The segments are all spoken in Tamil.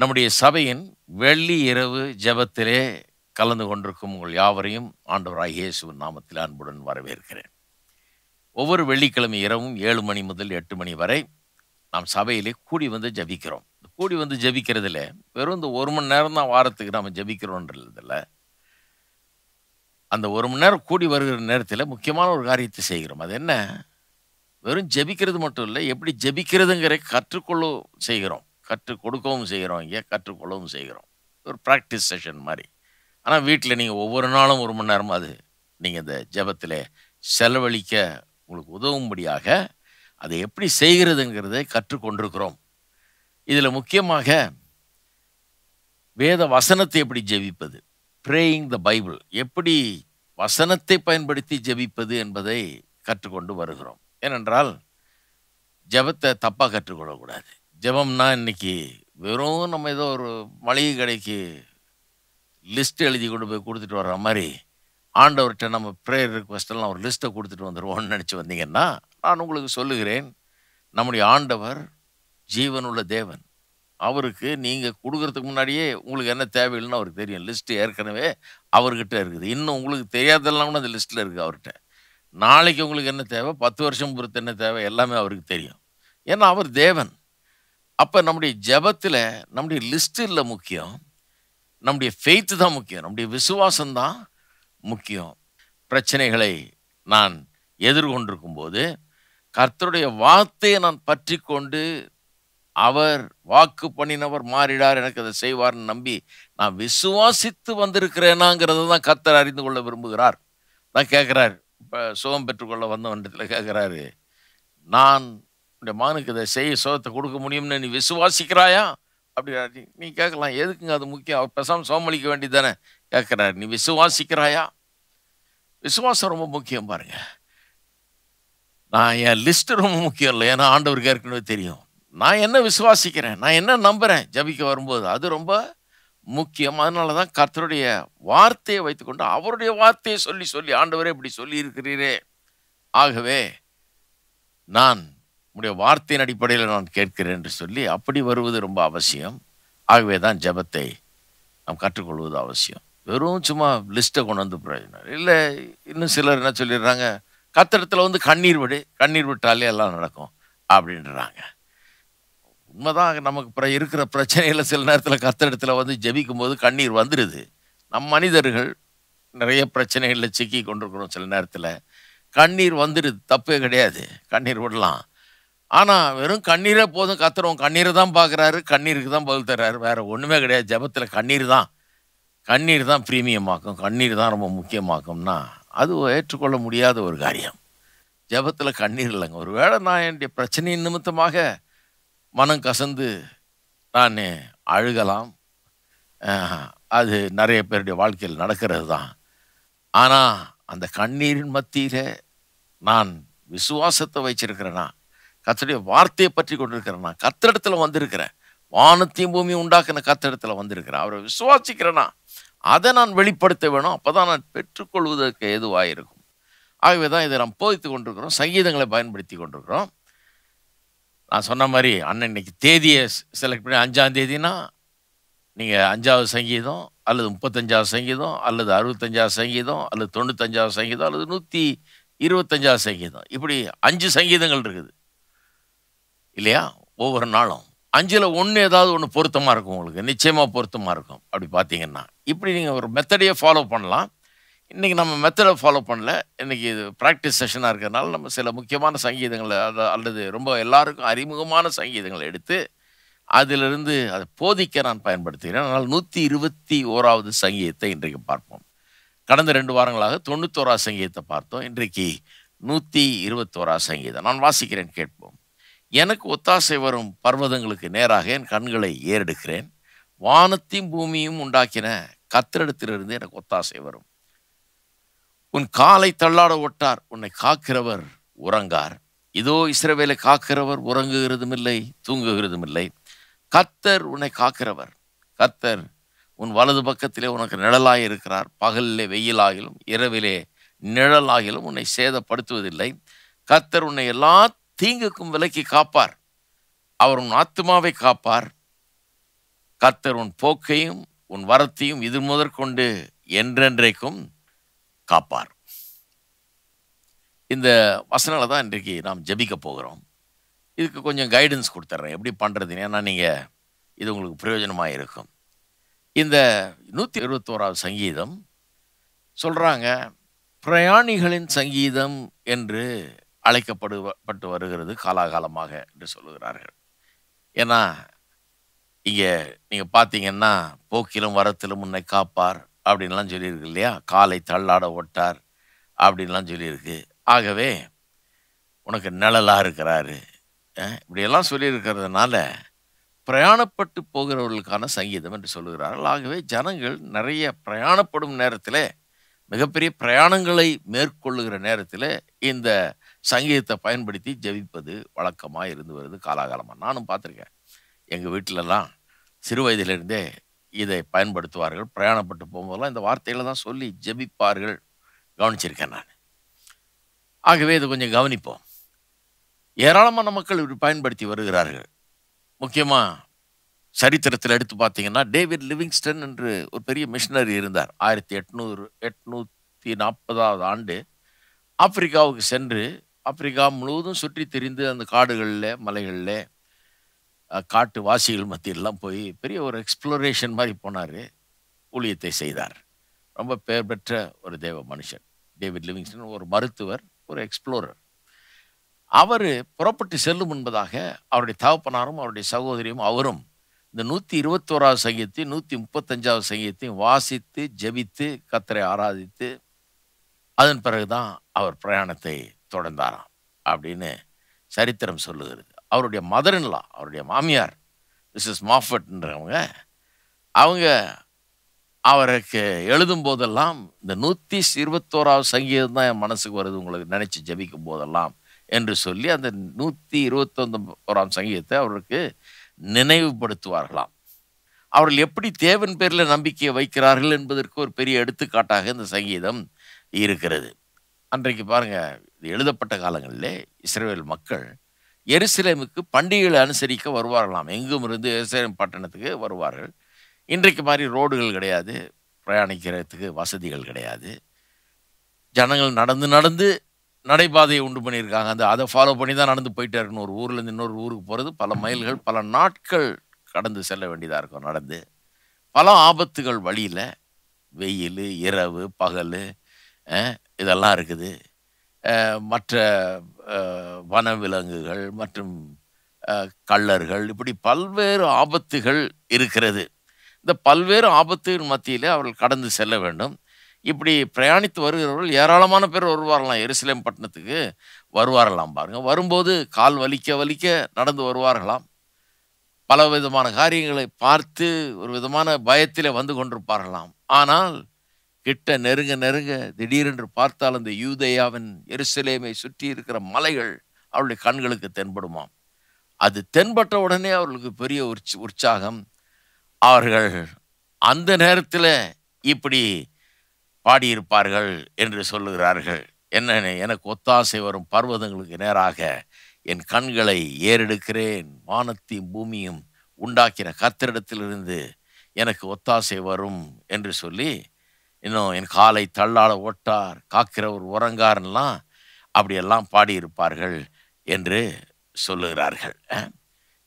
நம்முடைய சபையின் வெள்ளி இரவு ஜபத்திலே கலந்து கொண்டிருக்கும் உங்கள் யாவரையும் ஆண்டவர் இயேசுவின் நாமத்தில் அன்புடன் வரவேற்கிறேன் ஒவ்வொரு வெள்ளிக்கிழமை இரவும் ஏழு மணி முதல் எட்டு மணி வரை நாம் சபையிலே கூடி வந்து ஜபிக்கிறோம் கூடி வந்து ஜபிக்கிறதுல வெறும் இந்த ஒரு மணி நேரம் தான் வாரத்துக்கு நாம் ஜபிக்கிறோன்றதில் அந்த ஒரு மணி நேரம் கூடி வருகிற நேரத்தில் முக்கியமான ஒரு காரியத்தை செய்கிறோம் அது என்ன வெறும் ஜபிக்கிறது மட்டும் இல்லை எப்படி ஜபிக்கிறதுங்கிற கற்றுக்கொள்ள செய்கிறோம் கற்றுக் கொடுக்கவும் செய்கிறோம் இங்கே கற்றுக்கொள்ளவும் செய்கிறோம் ஒரு ப்ராக்டிஸ் செஷன் மாதிரி ஆனால் வீட்டில் நீங்கள் ஒவ்வொரு நாளும் ஒரு மணி நேரமாக அது நீங்கள் இந்த ஜபத்தில் செலவழிக்க உங்களுக்கு உதவும்படியாக அதை எப்படி செய்கிறதுங்கிறதை கற்றுக்கொண்டிருக்கிறோம் இதில் முக்கியமாக வேத வசனத்தை எப்படி ஜெபிப்பது ப்ரேயிங் த பைபிள் எப்படி வசனத்தை பயன்படுத்தி ஜெபிப்பது என்பதை கற்றுக்கொண்டு வருகிறோம் ஏனென்றால் ஜபத்தை தப்பாக கற்றுக்கொள்ளக்கூடாது ஜபம்னா இன்றைக்கி வெறும் நம்ம ஏதோ ஒரு மளிகை கடைக்கு லிஸ்ட் எழுதி கொண்டு போய் கொடுத்துட்டு வர்ற மாதிரி ஆண்டவர்கிட்ட நம்ம ப்ரேயர் ரிக்வஸ்டெல்லாம் ஒரு லிஸ்ட்டை கொடுத்துட்டு வந்துடுவோம்னு நினச்சி வந்தீங்கன்னா நான் உங்களுக்கு சொல்லுகிறேன் நம்முடைய ஆண்டவர் ஜீவனுள்ள தேவன் அவருக்கு நீங்கள் கொடுக்கறதுக்கு முன்னாடியே உங்களுக்கு என்ன தேவையில்லைன்னு அவருக்கு தெரியும் லிஸ்ட்டு ஏற்கனவே அவர்கிட்ட இருக்குது இன்னும் உங்களுக்கு தெரியாதெல்லாம் கூட அந்த லிஸ்ட்டில் இருக்குது அவர்கிட்ட நாளைக்கு உங்களுக்கு என்ன தேவை பத்து வருஷம் பொறுத்து என்ன தேவை எல்லாமே அவருக்கு தெரியும் ஏன்னா அவர் தேவன் அப்போ நம்முடைய ஜபத்தில் நம்முடைய லிஸ்ட் இல்லை முக்கியம் நம்முடைய ஃபெய்த்து தான் முக்கியம் நம்முடைய விசுவாசம்தான் முக்கியம் பிரச்சனைகளை நான் எதிர்கொண்டிருக்கும் போது கர்த்தருடைய வார்த்தையை நான் பற்றி கொண்டு அவர் வாக்கு பண்ணினவர் மாறிடார் எனக்கு அதை செய்வார்னு நம்பி நான் விசுவாசித்து வந்திருக்கிறேனாங்கிறத தான் கர்த்தர் அறிந்து கொள்ள விரும்புகிறார் நான் கேட்குறார் இப்போ சுகம் பெற்றுக்கொள்ள வந்த வந்தவன்றத்தில் கேட்குறாரு நான் உடைய மானுக்கு இதை செய்ய சோகத்தை கொடுக்க முடியும்னு நீ விசுவாசிக்கிறாயா அப்படி நீ கேட்கலாம் எதுக்குங்க அது முக்கியம் அவர் பெசாமல் சோமளிக்க வேண்டியது தானே கேட்குறாரு நீ விசுவாசிக்கிறாயா விசுவாசம் ரொம்ப முக்கியம் பாருங்க நான் என் லிஸ்ட் ரொம்ப முக்கியம் இல்லை ஏன்னா ஆண்டவருக்கு ஏற்கனவே தெரியும் நான் என்ன விசுவாசிக்கிறேன் நான் என்ன நம்புகிறேன் ஜபிக்க வரும்போது அது ரொம்ப முக்கியம் அதனால தான் கர்த்தருடைய வார்த்தையை வைத்துக்கொண்டு அவருடைய வார்த்தையை சொல்லி சொல்லி ஆண்டவரே இப்படி சொல்லி இருக்கிறீரே ஆகவே நான் உடைய வார்த்தையின் அடிப்படையில் நான் கேட்கிறேன் என்று சொல்லி அப்படி வருவது ரொம்ப அவசியம் ஆகவே தான் ஜபத்தை நாம் கற்றுக்கொள்வது அவசியம் வெறும் சும்மா லிஸ்ட்டை கொண்டு வந்து பிரயோஜனம் இல்லை இன்னும் சிலர் என்ன சொல்லிடுறாங்க கத்திரத்தில் வந்து கண்ணீர் விடு கண்ணீர் விட்டாலே எல்லாம் நடக்கும் அப்படின்றாங்க உண்மைதான் நமக்கு பிற இருக்கிற பிரச்சனையில் சில நேரத்தில் கத்திரத்தில் வந்து ஜபிக்கும் போது கண்ணீர் வந்துடுது நம் மனிதர்கள் நிறைய பிரச்சனைகளில் சிக்கி கொண்டிருக்கிறோம் சில நேரத்தில் கண்ணீர் வந்துடுது தப்பே கிடையாது கண்ணீர் விடலாம் ஆனால் வெறும் கண்ணீரே போதும் கத்துறோம் கண்ணீரை தான் பார்க்குறாரு கண்ணீருக்கு தான் பதில் தர்றாரு வேறு ஒன்றுமே கிடையாது ஜபத்தில் கண்ணீர் தான் கண்ணீர் தான் ப்ரீமியமாக்கும் கண்ணீர் தான் ரொம்ப முக்கியமாக்கும்னா அது ஏற்றுக்கொள்ள முடியாத ஒரு காரியம் ஜபத்தில் கண்ணீர் இல்லைங்க ஒரு வேளை நான் என்னுடைய பிரச்சனையின் நிமித்தமாக மனம் கசந்து நான் அழுகலாம் அது நிறைய பேருடைய வாழ்க்கையில் நடக்கிறது தான் ஆனால் அந்த கண்ணீரின் மத்தியில் நான் விசுவாசத்தை வச்சிருக்கிறேன்னா கத்தருடைய வார்த்தையை பற்றி கொண்டிருக்கிறேன் நான் வந்திருக்கிறேன் வானத்தையும் பூமி உண்டாக்குன கத்தரிடத்தில் வந்திருக்கிறேன் அவரை விசுவாசிக்கிறேன்னா அதை நான் வெளிப்படுத்த வேணும் அப்போ தான் நான் பெற்றுக்கொள்வதற்கு எதுவாக இருக்கும் ஆகவே தான் இதை நாம் போதித்து கொண்டிருக்கிறோம் சங்கீதங்களை பயன்படுத்தி கொண்டிருக்கிறோம் நான் சொன்ன மாதிரி அண்ணன் இன்றைக்கி தேதியை செலக்ட் பண்ணி அஞ்சாம் தேதினா நீங்கள் அஞ்சாவது சங்கீதம் அல்லது முப்பத்தஞ்சாவது சங்கீதம் அல்லது அறுபத்தஞ்சாவது சங்கீதம் அல்லது தொண்ணூத்தஞ்சாவது சங்கீதம் அல்லது நூற்றி இருபத்தஞ்சாவது சங்கீதம் இப்படி அஞ்சு சங்கீதங்கள் இருக்குது இல்லையா ஒவ்வொரு நாளும் அஞ்சில் ஒன்று ஏதாவது ஒன்று பொருத்தமாக இருக்கும் உங்களுக்கு நிச்சயமாக பொருத்தமாக இருக்கும் அப்படி பார்த்தீங்கன்னா இப்படி நீங்கள் ஒரு மெத்தடையே ஃபாலோ பண்ணலாம் இன்றைக்கி நம்ம மெத்தடை ஃபாலோ பண்ணல இன்றைக்கி இது ப்ராக்டிஸ் செஷனாக இருக்கிறதுனால நம்ம சில முக்கியமான சங்கீதங்களை அல்லது ரொம்ப எல்லாருக்கும் அறிமுகமான சங்கீதங்களை எடுத்து அதிலிருந்து அதை போதிக்க நான் பயன்படுத்துகிறேன் அதனால் நூற்றி இருபத்தி ஓராவது சங்கீதத்தை இன்றைக்கு பார்ப்போம் கடந்த ரெண்டு வாரங்களாக தொண்ணூத்தோரா சங்கீதத்தை பார்த்தோம் இன்றைக்கு நூற்றி இருபத்தோரா சங்கீதம் நான் வாசிக்கிறேன் கேட்போம் எனக்கு ஒத்தாசை வரும் பர்வதங்களுக்கு நேராக என் கண்களை ஏறெடுக்கிறேன் வானத்தையும் பூமியும் உண்டாக்கின கத்திரிடத்திலிருந்து எனக்கு ஒத்தாசை வரும் உன் காலை தள்ளாட ஒட்டார் உன்னை காக்கிறவர் உறங்கார் இதோ இஸ்ரவேலை காக்கிறவர் உறங்குகிறதும் இல்லை தூங்குகிறதும் இல்லை கத்தர் உன்னை காக்கிறவர் கத்தர் உன் வலது பக்கத்திலே உனக்கு நிழலாக இருக்கிறார் பகலிலே வெயிலாகிலும் இரவிலே நிழலாகிலும் உன்னை சேதப்படுத்துவதில்லை கத்தர் உன்னை எல்லா தீங்குக்கும் விலைக்கு காப்பார் அவர் உன் ஆத்மாவை காப்பார் கத்தர் உன் போக்கையும் உன் வரத்தையும் இது முதற்கொண்டு என்றென்றைக்கும் காப்பார் இந்த வசனங்களை தான் இன்றைக்கு நாம் ஜபிக்க போகிறோம் இதுக்கு கொஞ்சம் கைடன்ஸ் கொடுத்துட்றேன் எப்படி பண்ணுறது ஏன்னா நீங்கள் இது உங்களுக்கு பிரயோஜனமாக இருக்கும் இந்த நூற்றி இருபத்தோராவது சங்கீதம் சொல்கிறாங்க பிரயாணிகளின் சங்கீதம் என்று அழைக்கப்படுவப்பட்டு வருகிறது காலாகாலமாக என்று சொல்லுகிறார்கள் ஏன்னா இங்கே நீங்கள் பார்த்தீங்கன்னா போக்கிலும் வரத்திலும் உன்னை காப்பார் அப்படின்லாம் சொல்லியிருக்கு இல்லையா காலை தள்ளாட ஒட்டார் அப்படின்லாம் சொல்லியிருக்கு ஆகவே உனக்கு நிழலாக இருக்கிறாரு இப்படியெல்லாம் சொல்லியிருக்கிறதுனால பிரயாணப்பட்டு போகிறவர்களுக்கான சங்கீதம் என்று சொல்லுகிறார்கள் ஆகவே ஜனங்கள் நிறைய பிரயாணப்படும் நேரத்தில் மிகப்பெரிய பிரயாணங்களை மேற்கொள்ளுகிற நேரத்தில் இந்த சங்கீதத்தை பயன்படுத்தி ஜெபிப்பது வழக்கமாக இருந்து வருது காலாகாலமாக நானும் பார்த்துருக்கேன் எங்கள் வீட்டிலலாம் சிறு வயதிலிருந்தே இதை பயன்படுத்துவார்கள் பிரயாணப்பட்டு போகும்போதெல்லாம் இந்த வார்த்தைகளை தான் சொல்லி ஜெபிப்பார்கள் கவனிச்சிருக்கேன் நான் ஆகவே இதை கொஞ்சம் கவனிப்போம் ஏராளமான மக்கள் இப்படி பயன்படுத்தி வருகிறார்கள் முக்கியமாக சரித்திரத்தில் எடுத்து பார்த்தீங்கன்னா டேவிட் லிவிங்ஸ்டன் என்று ஒரு பெரிய மிஷினரி இருந்தார் ஆயிரத்தி எட்நூறு எட்நூற்றி நாற்பதாவது ஆண்டு ஆப்பிரிக்காவுக்கு சென்று ஆப்பிரிக்கா முழுவதும் சுற்றி திரிந்து அந்த காடுகளில் மலைகளில் காட்டு வாசிகள் மத்தியிலலாம் போய் பெரிய ஒரு எக்ஸ்ப்ளோரேஷன் மாதிரி போனார் ஊழியத்தை செய்தார் ரொம்ப பெயர் பெற்ற ஒரு தேவ மனுஷன் டேவிட் லிவிங்ஸ்டன் ஒரு மருத்துவர் ஒரு எக்ஸ்ப்ளோரர் அவர் புறப்பட்டு செல்லும் என்பதாக அவருடைய தகப்பனாரும் அவருடைய சகோதரியும் அவரும் இந்த நூற்றி இருபத்தோராவது சங்கீதத்தையும் நூற்றி முப்பத்தஞ்சாவது சங்கீதத்தையும் வாசித்து ஜபித்து கத்தரை ஆராதித்து அதன் பிறகுதான் அவர் பிரயாணத்தை தொடர்ந்தாராம் அப்படின்னு சரித்திரம் சொல்லுகிறது அவருடைய மதரின்லா அவருடைய மாமியார் மிஸ்ஸஸ் மாஃபட்ன்றவங்க அவங்க அவருக்கு எழுதும் போதெல்லாம் இந்த நூற்றி இருபத்தோராவது சங்கீதம் தான் என் மனசுக்கு வருது உங்களுக்கு நினச்சி ஜபிக்கும் போதெல்லாம் என்று சொல்லி அந்த நூற்றி இருபத்தொன்று ஓராம் சங்கீதத்தை அவருக்கு நினைவுபடுத்துவார்களாம் அவர்கள் எப்படி தேவன் பேரில் நம்பிக்கையை வைக்கிறார்கள் என்பதற்கு ஒரு பெரிய எடுத்துக்காட்டாக இந்த சங்கீதம் இருக்கிறது அன்றைக்கு பாருங்கள் இது எழுதப்பட்ட காலங்களிலே இஸ்ரேல் மக்கள் எருசலேமுக்கு பண்டிகைகளை அனுசரிக்க வருவார்களாம் எங்கும் இருந்து எருசலேம் பட்டணத்துக்கு வருவார்கள் இன்றைக்கு மாதிரி ரோடுகள் கிடையாது பிரயாணிக்கிறதுக்கு வசதிகள் கிடையாது ஜனங்கள் நடந்து நடந்து நடைபாதையை உண்டு பண்ணியிருக்காங்க அந்த அதை ஃபாலோ பண்ணி தான் நடந்து போயிட்டே இருக்கணும் ஒரு ஊர்லேருந்து இன்னொரு ஊருக்கு போகிறது பல மைல்கள் பல நாட்கள் கடந்து செல்ல வேண்டியதாக இருக்கும் நடந்து பல ஆபத்துகள் வழியில் வெயில் இரவு பகல் இதெல்லாம் இருக்குது மற்ற வனவிலங்குகள் மற்றும் கள்ளர்கள் இப்படி பல்வேறு ஆபத்துகள் இருக்கிறது இந்த பல்வேறு ஆபத்துகள் மத்தியில் அவர்கள் கடந்து செல்ல வேண்டும் இப்படி பிரயாணித்து வருகிறவர்கள் ஏராளமான பேர் வருவாரலாம் எருசலேம் பட்டணத்துக்கு வருவாரலாம் பாருங்கள் வரும்போது கால் வலிக்க வலிக்க நடந்து வருவார்களாம் பல விதமான காரியங்களை பார்த்து ஒரு விதமான பயத்தில் வந்து கொண்டிருப்பார்களாம் ஆனால் கிட்ட நெருங்க நெருங்க திடீரென்று பார்த்தால் அந்த யூதையாவின் எருசலேமை சுற்றி இருக்கிற மலைகள் அவருடைய கண்களுக்கு தென்படுமாம் அது தென்பட்ட உடனே அவர்களுக்கு பெரிய உற்சி உற்சாகம் அவர்கள் அந்த நேரத்தில் இப்படி பாடியிருப்பார்கள் என்று சொல்லுகிறார்கள் என்ன எனக்கு ஒத்தாசை வரும் பர்வதங்களுக்கு நேராக என் கண்களை ஏறெடுக்கிறேன் வானத்தையும் பூமியும் உண்டாக்கின கத்திரிடத்திலிருந்து எனக்கு ஒத்தாசை வரும் என்று சொல்லி இன்னும் என் காலை தள்ளால ஓட்டார் காக்கிறவர் உறங்கார்லாம் அப்படியெல்லாம் பாடியிருப்பார்கள் என்று சொல்லுகிறார்கள்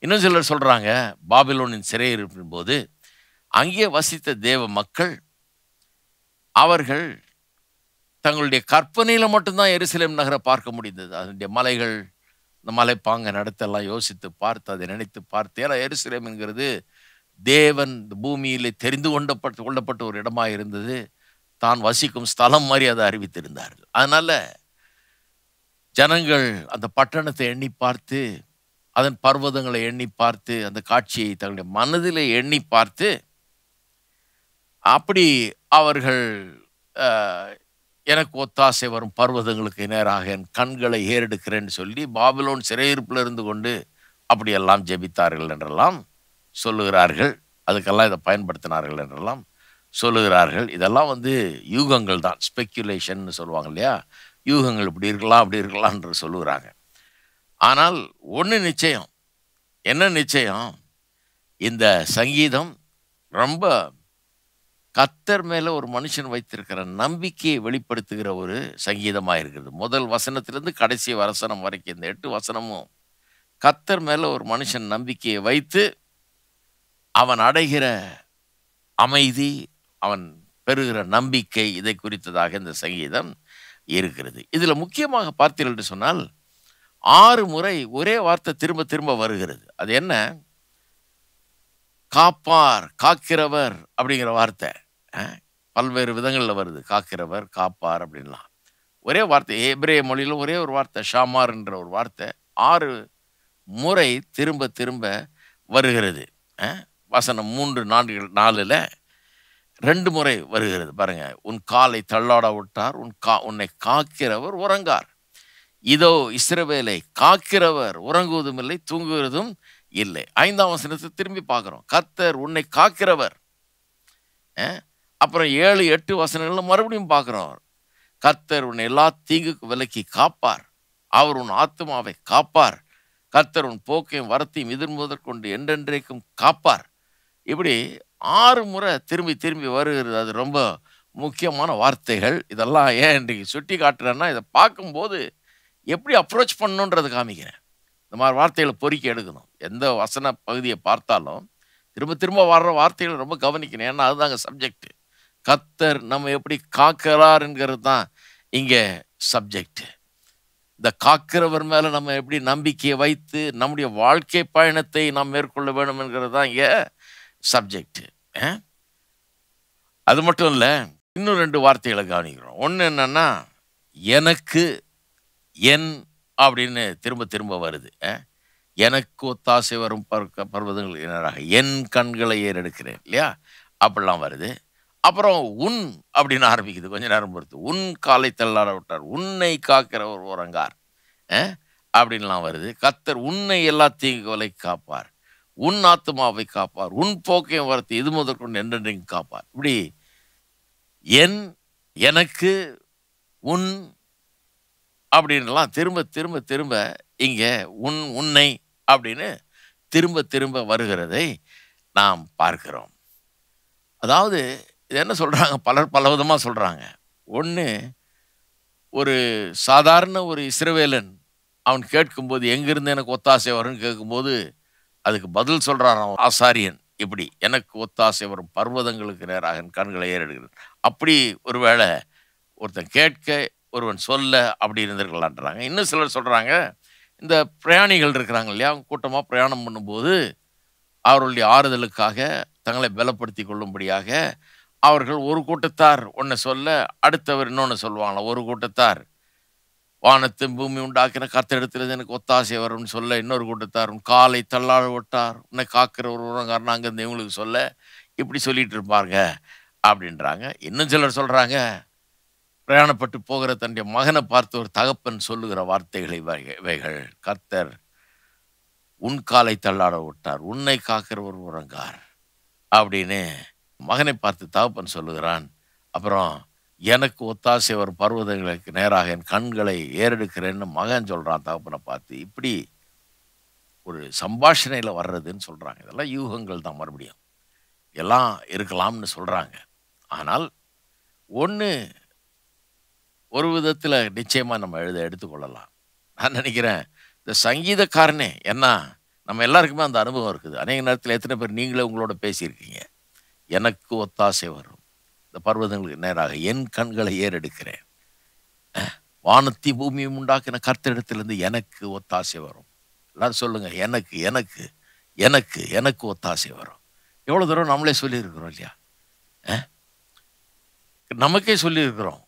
இன்னும் சிலர் சொல்கிறாங்க பாபிலோனின் சிறையிருப்பின் போது அங்கே வசித்த தேவ மக்கள் அவர்கள் தங்களுடைய கற்பனையில் மட்டும்தான் எருசலேம் நகரை பார்க்க முடிந்தது அதனுடைய மலைகள் இந்த மலைப்பாங்க நடத்தெல்லாம் யோசித்து பார்த்து அதை நினைத்து பார்த்து ஏன்னா எருசலேம்ங்கிறது தேவன் பூமியில் தெரிந்து கொண்டப்பட்டு கொள்ளப்பட்ட ஒரு இடமாக இருந்தது தான் வசிக்கும் ஸ்தலம் மாதிரி அதை அறிவித்திருந்தார்கள் அதனால் ஜனங்கள் அந்த பட்டணத்தை எண்ணி பார்த்து அதன் பர்வதங்களை எண்ணி பார்த்து அந்த காட்சியை தங்களுடைய மனதில் எண்ணி பார்த்து அப்படி அவர்கள் எனக்கு ஒத்தாசை வரும் பர்வதங்களுக்கு நேராக என் கண்களை ஏறெடுக்கிறேன்னு சொல்லி பாபிலோன் சிறையிருப்பில் இருந்து கொண்டு அப்படியெல்லாம் ஜெபித்தார்கள் என்றெல்லாம் சொல்லுகிறார்கள் அதுக்கெல்லாம் இதை பயன்படுத்தினார்கள் என்றெல்லாம் சொல்லுகிறார்கள் இதெல்லாம் வந்து யூகங்கள் தான் ஸ்பெக்குலேஷன் சொல்லுவாங்க இல்லையா யூகங்கள் இப்படி இருக்கலாம் அப்படி இருக்கலாம்ன்ற சொல்லுகிறாங்க ஆனால் ஒன்று நிச்சயம் என்ன நிச்சயம் இந்த சங்கீதம் ரொம்ப கத்தர் மேலே ஒரு மனுஷன் வைத்திருக்கிற நம்பிக்கையை வெளிப்படுத்துகிற ஒரு சங்கீதமாக இருக்குது முதல் வசனத்திலேருந்து கடைசி வசனம் வரைக்கும் இந்த எட்டு வசனமும் கத்தர் மேலே ஒரு மனுஷன் நம்பிக்கையை வைத்து அவன் அடைகிற அமைதி அவன் பெறுகிற நம்பிக்கை இதை குறித்ததாக இந்த சங்கீதம் இருக்கிறது இதில் முக்கியமாக பார்த்தீர்கள் என்று சொன்னால் ஆறு முறை ஒரே வார்த்தை திரும்ப திரும்ப வருகிறது அது என்ன காப்பார் காக்கிறவர் அப்படிங்கிற வார்த்தை பல்வேறு விதங்களில் வருது காக்கிறவர் காப்பார் அப்படின்லாம் ஒரே வார்த்தை ஏப்ரே மொழியில் ஒரே ஒரு வார்த்தை ஷாமார் என்ற ஒரு வார்த்தை ஆறு முறை திரும்ப திரும்ப வருகிறது வசனம் மூன்று நான்கு நாலில் ரெண்டு முறை வருகிறது பாருங்க உன் காலை தள்ளாட விட்டார் உன் கா உன்னை காக்கிறவர் உறங்கார் இதோ இஸ்ரவேலை காக்கிறவர் உறங்குவதும் இல்லை தூங்குவதும் இல்லை ஐந்தாம் வசனத்தை திரும்பி பார்க்குறோம் கத்தர் உன்னை காக்கிறவர் அப்புறம் ஏழு எட்டு வசனங்களில் மறுபடியும் பார்க்குறோம் கர்த்தர் உன்னை எல்லா தீங்குக்கு விலக்கி காப்பார் அவர் உன் ஆத்மாவை காப்பார் கர்த்தர் உன் போக்கையும் வரத்தையும் எதிர்முவதற்கொண்டு என்றென்றைக்கும் காப்பார் இப்படி ஆறு முறை திரும்பி திரும்பி வருகிறது அது ரொம்ப முக்கியமான வார்த்தைகள் இதெல்லாம் ஏன் இன்றைக்கு சுட்டி காட்டுறேன்னா இதை பார்க்கும்போது எப்படி அப்ரோச் பண்ணுன்றது காமிக்கிறேன் இந்த மாதிரி வார்த்தைகளை பொறிக்க எடுக்கணும் எந்த வசன பகுதியை பார்த்தாலும் திரும்ப திரும்ப வர்ற வார்த்தைகளை ரொம்ப கவனிக்கணும் ஏன்னா அதுதாங்க சப்ஜெக்ட் கத்தர் நம்ம எப்படி காக்கிறாருங்கிறது தான் இங்கே சப்ஜெக்ட் இந்த காக்கிறவர் மேலே நம்ம எப்படி நம்பிக்கையை வைத்து நம்முடைய வாழ்க்கை பயணத்தை நாம் மேற்கொள்ள வேண்டும் என்கிறது தான் இங்கே சப்ஜெக்ட் அது மட்டும் இல்லை இன்னும் ரெண்டு வார்த்தைகளை கவனிக்கிறோம் ஒன்று என்னென்னா எனக்கு என் அப்படின்னு திரும்ப திரும்ப வருது எனக்கு ஒத்தாசை வரும் பருக்க பர்வதங்கள் இனராக என் கண்களை ஏறெடுக்கிறேன் இல்லையா அப்படிலாம் வருது அப்புறம் உன் அப்படின்னு ஆரம்பிக்குது கொஞ்சம் நேரம் பொறுத்து உன் காலை தள்ளார விட்டார் உன்னை காக்கிற ஒரு உரங்கார் அப்படின்லாம் வருது கத்தர் உன்னை எல்லாத்தையும் கொலை காப்பார் உன் ஆத்மாவை காப்பார் உன் போக்கையும் வரத்து இது முதற்கொண்டு என்றென்றையும் காப்பார் இப்படி என் எனக்கு உன் அப்படின்லாம் திரும்ப திரும்ப திரும்ப இங்கே உன் உன்னை அப்படின்னு திரும்ப திரும்ப வருகிறதை நாம் பார்க்கிறோம் அதாவது இது என்ன சொல்கிறாங்க பலர் பல விதமாக சொல்கிறாங்க ஒன்று ஒரு சாதாரண ஒரு இஸ்ரவேலன் அவன் கேட்கும்போது எங்கேருந்து எனக்கு ஒத்தாசை வரும்னு கேட்கும்போது அதுக்கு பதில் சொல்கிறான் ஆசாரியன் இப்படி எனக்கு ஒத்தாசை வரும் பர்வதங்களுக்கு நேராக என் கண்களை ஏறிடுகிறேன் அப்படி ஒருவேளை ஒருத்தன் கேட்க ஒருவன் சொல்ல அப்படி இருந்திருக்கலான்றாங்க இன்னும் சிலர் சொல்கிறாங்க இந்த பிரயாணிகள் இருக்கிறாங்க இல்லையா அவங்க கூட்டமாக பிரயாணம் பண்ணும்போது அவர்களுடைய ஆறுதலுக்காக தங்களை பலப்படுத்தி கொள்ளும்படியாக அவர்கள் ஒரு கூட்டத்தார் ஒன்று சொல்ல அடுத்தவர் இன்னொன்று சொல்லுவாங்களா ஒரு கூட்டத்தார் வானத்தையும் பூமி உண்டாக்கின கத்தெடுத்துல எனக்கு ஒத்தாசை வரும்னு சொல்ல இன்னொரு கூட்டத்தார் உன் காலை தள்ளாழ விட்டார் உன்னை காக்கிற ஒரு உறங்காரன் அங்கேருந்து இவங்களுக்கு சொல்ல இப்படி சொல்லிட்டு இருப்பாருங்க அப்படின்றாங்க இன்னும் சிலர் சொல்கிறாங்க பிரயாணப்பட்டு போகிற தன்னுடைய மகனை பார்த்து ஒரு தகப்பன் சொல்லுகிற வார்த்தைகளை இவைகள் கர்த்தர் உன் காலை தள்ளாட விட்டார் உன்னை காக்கிற ஒரு உறங்கார் அப்படின்னு மகனை பார்த்து தகப்பன் சொல்லுகிறான் அப்புறம் எனக்கு ஒத்தாசை வரும் பருவதங்களுக்கு நேராக என் கண்களை ஏறெடுக்கிறேன்னு மகன் சொல்கிறான் தகப்பனை பார்த்து இப்படி ஒரு சம்பாஷணையில் வர்றதுன்னு சொல்கிறாங்க இதெல்லாம் யூகங்கள் தான் மறுபடியும் எல்லாம் இருக்கலாம்னு சொல்கிறாங்க ஆனால் ஒன்று ஒரு விதத்தில் நிச்சயமாக நம்ம எழுத எடுத்துக்கொள்ளலாம் நான் நினைக்கிறேன் இந்த சங்கீதக்காரனே என்ன நம்ம எல்லாருக்குமே அந்த அனுபவம் இருக்குது அநேக நேரத்தில் எத்தனை பேர் நீங்களே உங்களோட பேசியிருக்கீங்க எனக்கு ஒத்தாசை வரும் இந்த பர்வதங்களுக்கு நேராக என் கண்களை ஏறெடுக்கிறேன் வானத்தி பூமியும் உண்டாக்கின கர்த்தரிடத்திலிருந்து எனக்கு ஒத்தாசை வரும் எல்லாரும் சொல்லுங்கள் எனக்கு எனக்கு எனக்கு எனக்கு ஒத்தாசை வரும் எவ்வளோ தூரம் நம்மளே சொல்லியிருக்கிறோம் இல்லையா நமக்கே சொல்லியிருக்கிறோம்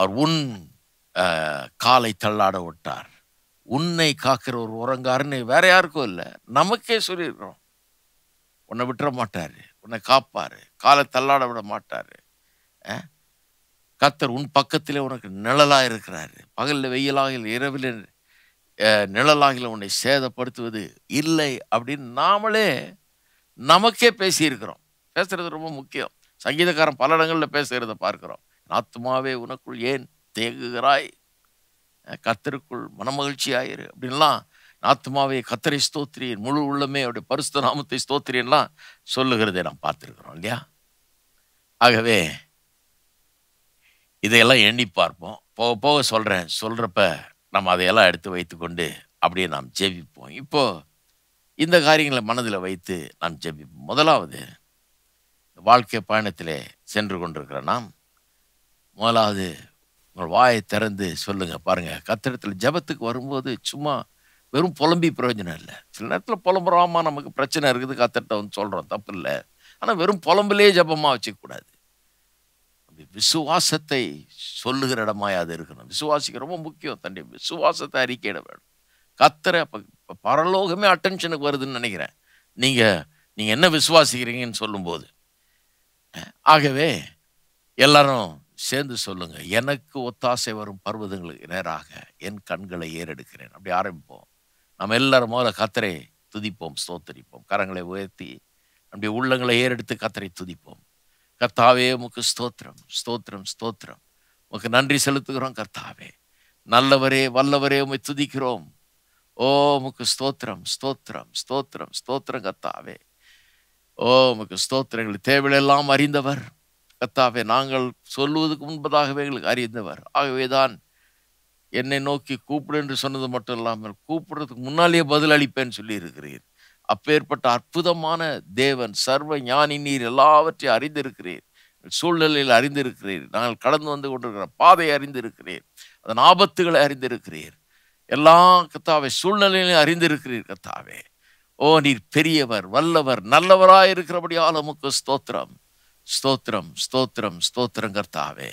அவர் உன் காலை தள்ளாட விட்டார் உன்னை காக்கிற ஒரு உரங்காருன்னு வேற யாருக்கும் இல்லை நமக்கே சொல்லியிருக்கிறோம் உன்னை விட்டுற மாட்டார் உன்னை காப்பார் காலை தள்ளாட விட மாட்டார் கத்தர் உன் பக்கத்தில் உனக்கு நிழலாக இருக்கிறார் பகலில் வெயிலாக இரவில் நிழலாக உன்னை சேதப்படுத்துவது இல்லை அப்படின்னு நாமளே நமக்கே பேசியிருக்கிறோம் பேசுகிறது ரொம்ப முக்கியம் சங்கீதக்காரன் பல இடங்களில் பேசுகிறத பார்க்குறோம் ஆத்மாவே உனக்குள் ஏன் தேங்குகிறாய் கத்தருக்குள் மனமகிழ்ச்சி ஆயிரு அப்படின்லாம் ஆத்மாவை கத்தரை ஸ்தோத்திரியன் முழு உள்ளமே அவருடைய பரிசுத்த நாமத்தை ஸ்தோத்திரியன்லாம் சொல்லுகிறதை நாம் பார்த்துருக்குறோம் இல்லையா ஆகவே இதையெல்லாம் எண்ணி பார்ப்போம் போக போக சொல்கிறேன் சொல்கிறப்ப நம்ம அதையெல்லாம் எடுத்து வைத்துக்கொண்டு அப்படியே நாம் ஜெபிப்போம் இப்போது இந்த காரியங்களை மனதில் வைத்து நாம் ஜெபிப்போம் முதலாவது வாழ்க்கை பயணத்திலே சென்று கொண்டிருக்கிற நாம் முதலாவது உங்கள் வாயை திறந்து சொல்லுங்கள் பாருங்கள் கத்திரத்தில் ஜபத்துக்கு வரும்போது சும்மா வெறும் புலம்பி பிரயோஜனம் இல்லை சில நேரத்தில் புலம்புறோமா நமக்கு பிரச்சனை இருக்குது கத்திட்ட வந்து சொல்கிறோம் தப்பு இல்லை ஆனால் வெறும் புலம்புலேயே ஜபமாக வச்சுக்கக்கூடாது விசுவாசத்தை சொல்லுகிற இடமாய் அது இருக்கணும் விசுவாசிக்க ரொம்ப முக்கியம் தண்டி விசுவாசத்தை அறிக்கையிட வேணும் கத்துற இப்போ பரலோகமே அட்டென்ஷனுக்கு வருதுன்னு நினைக்கிறேன் நீங்கள் நீங்கள் என்ன விசுவாசிக்கிறீங்கன்னு சொல்லும்போது ஆகவே எல்லாரும் சேர்ந்து சொல்லுங்கள் எனக்கு ஒத்தாசை வரும் பருவதங்களுக்கு நேராக என் கண்களை ஏறெடுக்கிறேன் அப்படி ஆரம்பிப்போம் நம்ம எல்லாரும் முதல்ல கத்தரை துதிப்போம் ஸ்தோத்தரிப்போம் கரங்களை உயர்த்தி நம்முடைய உள்ளங்களை ஏறெடுத்து கத்தரை துதிப்போம் கர்த்தாவே உமக்கு ஸ்தோத்திரம் ஸ்தோத்திரம் ஸ்தோத்திரம் உமக்கு நன்றி செலுத்துகிறோம் கர்த்தாவே நல்லவரே வல்லவரே உமை துதிக்கிறோம் ஓ உமக்கு ஸ்தோத்திரம் ஸ்தோத்திரம் ஸ்தோத்திரம் ஸ்தோத்திரம் கர்த்தாவே ஓ உமக்கு ஸ்தோத்திரங்கள் தேவையெல்லாம் அறிந்தவர் கர்த்தாவே நாங்கள் சொல்லுவதற்கு முன்பதாகவே எங்களுக்கு அறிந்தவர் ஆகவேதான் என்னை நோக்கி கூப்பிடு என்று சொன்னது மட்டும் இல்லாமல் கூப்பிடுறதுக்கு முன்னாலேயே பதில் அளிப்பேன் சொல்லி இருக்கிறீர் அப்பேற்பட்ட அற்புதமான தேவன் சர்வ ஞானி நீர் எல்லாவற்றையும் அறிந்திருக்கிறீர் சூழ்நிலையில் அறிந்திருக்கிறீர் நாங்கள் கடந்து வந்து கொண்டிருக்கிற பாதையை அறிந்திருக்கிறீர் அதன் ஆபத்துகளை அறிந்திருக்கிறீர் எல்லா கத்தாவை சூழ்நிலையிலையும் அறிந்திருக்கிறீர் கத்தாவே ஓ நீர் பெரியவர் வல்லவர் நல்லவராக உமக்கு ஸ்தோத்திரம் ஸ்தோத்திரம் ஸ்தோத்திரம் ஸ்தோத்திரம் ஸ்தோத்திரங்கர்த்தாவே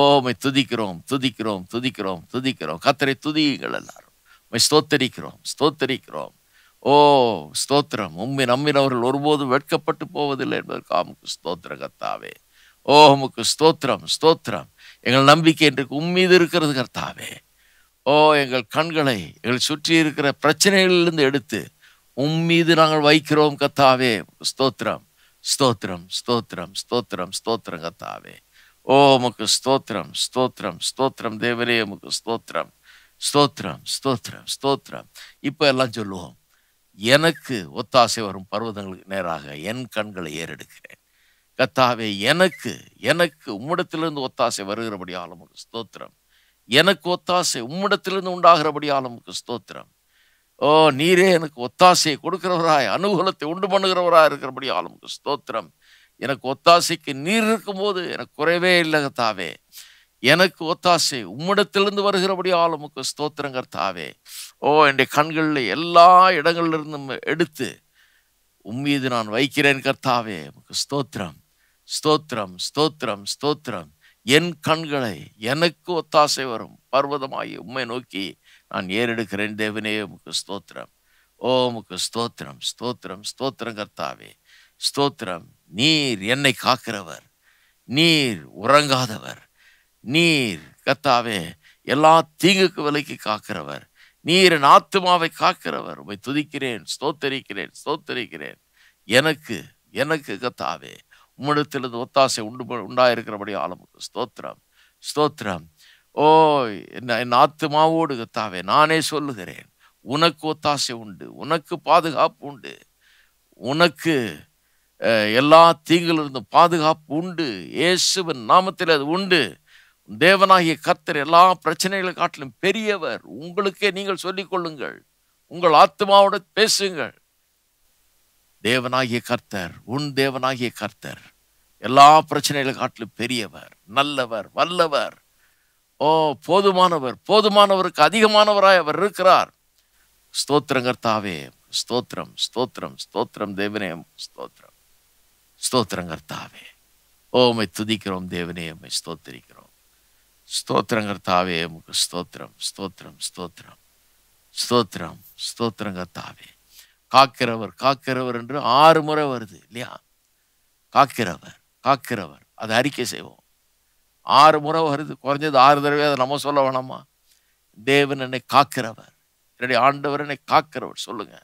ஓமை துதிக்கிறோம் துதிக்கிறோம் துதிக்கிறோம் துதிக்கிறோம் கத்தரை துதியுங்கள் எல்லாரும் உண்மை ஸ்தோத்தரிக்கிறோம் ஸ்தோத்தரிக்கிறோம் ஓ ஸ்தோத்திரம் உண்மை நம்பினவர்கள் ஒருபோதும் வெட்கப்பட்டு போவதில்லை என்பதற்கு அமுக்கு ஸ்தோத்திர கத்தாவே ஓ உமக்கு ஸ்தோத்திரம் ஸ்தோத்திரம் எங்கள் நம்பிக்கை இன்றைக்கு உம்மீது இருக்கிறது கர்த்தாவே ஓ எங்கள் கண்களை எங்கள் சுற்றி இருக்கிற பிரச்சனைகளிலிருந்து எடுத்து உம்மீது நாங்கள் வைக்கிறோம் கத்தாவே ஸ்தோத்திரம் ஸ்தோத்திரம் ஸ்தோத்திரம் ஸ்தோத்திரம் ஸ்தோத்திரம் கத்தாவே ஓ முக்கு ஸ்தோத்திரம் ஸ்தோத்திரம் ஸ்தோத்திரம் தேவரே உமக்கு ஸ்தோத்திரம் ஸ்தோத்திரம் ஸ்தோத்திரம் ஸ்தோத்திரம் இப்போ எல்லாம் சொல்லுவோம் எனக்கு ஒத்தாசை வரும் பர்வதங்களுக்கு நேராக என் கண்களை ஏறெடுக்கிறேன் கத்தாவே எனக்கு எனக்கு உம்மிடத்திலிருந்து ஒத்தாசை வருகிறபடியால் உமக்கு ஸ்தோத்திரம் எனக்கு ஒத்தாசை உம்மிடத்திலிருந்து உண்டாகிறபடியால் உமக்கு ஸ்தோத்திரம் ஓ நீரே எனக்கு ஒத்தாசையை கொடுக்கிறவராய் அனுகூலத்தை உண்டு பண்ணுகிறவராய் இருக்கிறபடியால் உமக்கு ஸ்தோத்திரம் எனக்கு ஒத்தாசைக்கு நீர் இருக்கும்போது எனக்கு குறைவே இல்லை கர்த்தாவே எனக்கு ஒத்தாசை உம்மிடத்திலிருந்து வருகிறபடி ஆளுமுக்கு ஸ்தோத்திரம் தாவே ஓ என்னுடைய கண்களில் எல்லா இடங்களிலிருந்தும் எடுத்து உம்மீது நான் வைக்கிறேன் கர்த்தாவே உமக்கு ஸ்தோத்திரம் ஸ்தோத்திரம் ஸ்தோத்திரம் ஸ்தோத்திரம் என் கண்களை எனக்கு ஒத்தாசை வரும் பர்வதமாகி உண்மை நோக்கி நான் ஏறெடுக்கிறேன் தேவனே உமக்கு ஸ்தோத்திரம் ஓ உமக்கு ஸ்தோத்திரம் ஸ்தோத்திரம் ஸ்தோத்திரம் கர்த்தாவே ஸ்தோத்திரம் நீர் என்னை காக்கிறவர் நீர் உறங்காதவர் நீர் கத்தாவே எல்லா தீங்குக்கு விலைக்கு காக்கிறவர் நீர் என் ஆத்மாவை காக்கிறவர் உமை துதிக்கிறேன் ஸ்தோத்தரிக்கிறேன் ஸ்தோத்தரிக்கிறேன் எனக்கு எனக்கு கத்தாவே உம்மிடத்திலிருந்து ஒத்தாசை உண்டு உண்டாயிருக்கிறபடி ஆளுமுக்கு ஸ்தோத்திரம் ஸ்தோத்திரம் ஓ என்ன என் ஆத்துமாவோடு கத்தாவே நானே சொல்லுகிறேன் உனக்கு ஒத்தாசை உண்டு உனக்கு பாதுகாப்பு உண்டு உனக்கு எல்லா தீங்கிலிருந்து பாதுகாப்பு உண்டு இயேசுவின் நாமத்தில் அது உண்டு தேவனாகிய கத்தர் எல்லா பிரச்சனைகளை காட்டிலும் பெரியவர் உங்களுக்கே நீங்கள் சொல்லிக்கொள்ளுங்கள் உங்கள் ஆத்மாவோட பேசுங்கள் தேவனாகிய கர்த்தர் உன் தேவனாகிய கர்த்தர் எல்லா பிரச்சனைகளை காட்டிலும் பெரியவர் நல்லவர் வல்லவர் ஓ போதுமானவர் போதுமானவருக்கு அதிகமானவராய் அவர் இருக்கிறார் ஸ்தோத்திரங்கர்த்தாவே ஸ்தோத்திரம் ஸ்தோத்திரம் ஸ்தோத்திரம் தேவனே ஸ்தோத்திரம் ஸ்தோத்திரங்கர்த்தாவே ஓமை துதிக்கிறோம் தேவனே உம்மை ஸ்தோத்திரிக்கிறோம் ஸ்தோத்திரங்கர்த்தாவே உமக்கு ஸ்தோத்திரம் ஸ்தோத்திரம் ஸ்தோத்திரம் ஸ்தோத்திரம் ஸ்தோத்திரங்கர்த்தாவே காக்கிறவர் காக்கிறவர் என்று ஆறு முறை வருது இல்லையா காக்கிறவர் காக்கிறவர் அதை அறிக்கை செய்வோம் ஆறு முறை வருது குறைஞ்சது ஆறு தடவை அதை நம்ம சொல்ல வேணாமா தேவன் என்னை காக்கிறவர் என்னுடைய ஆண்டவர் என்னை காக்கிறவர் சொல்லுங்க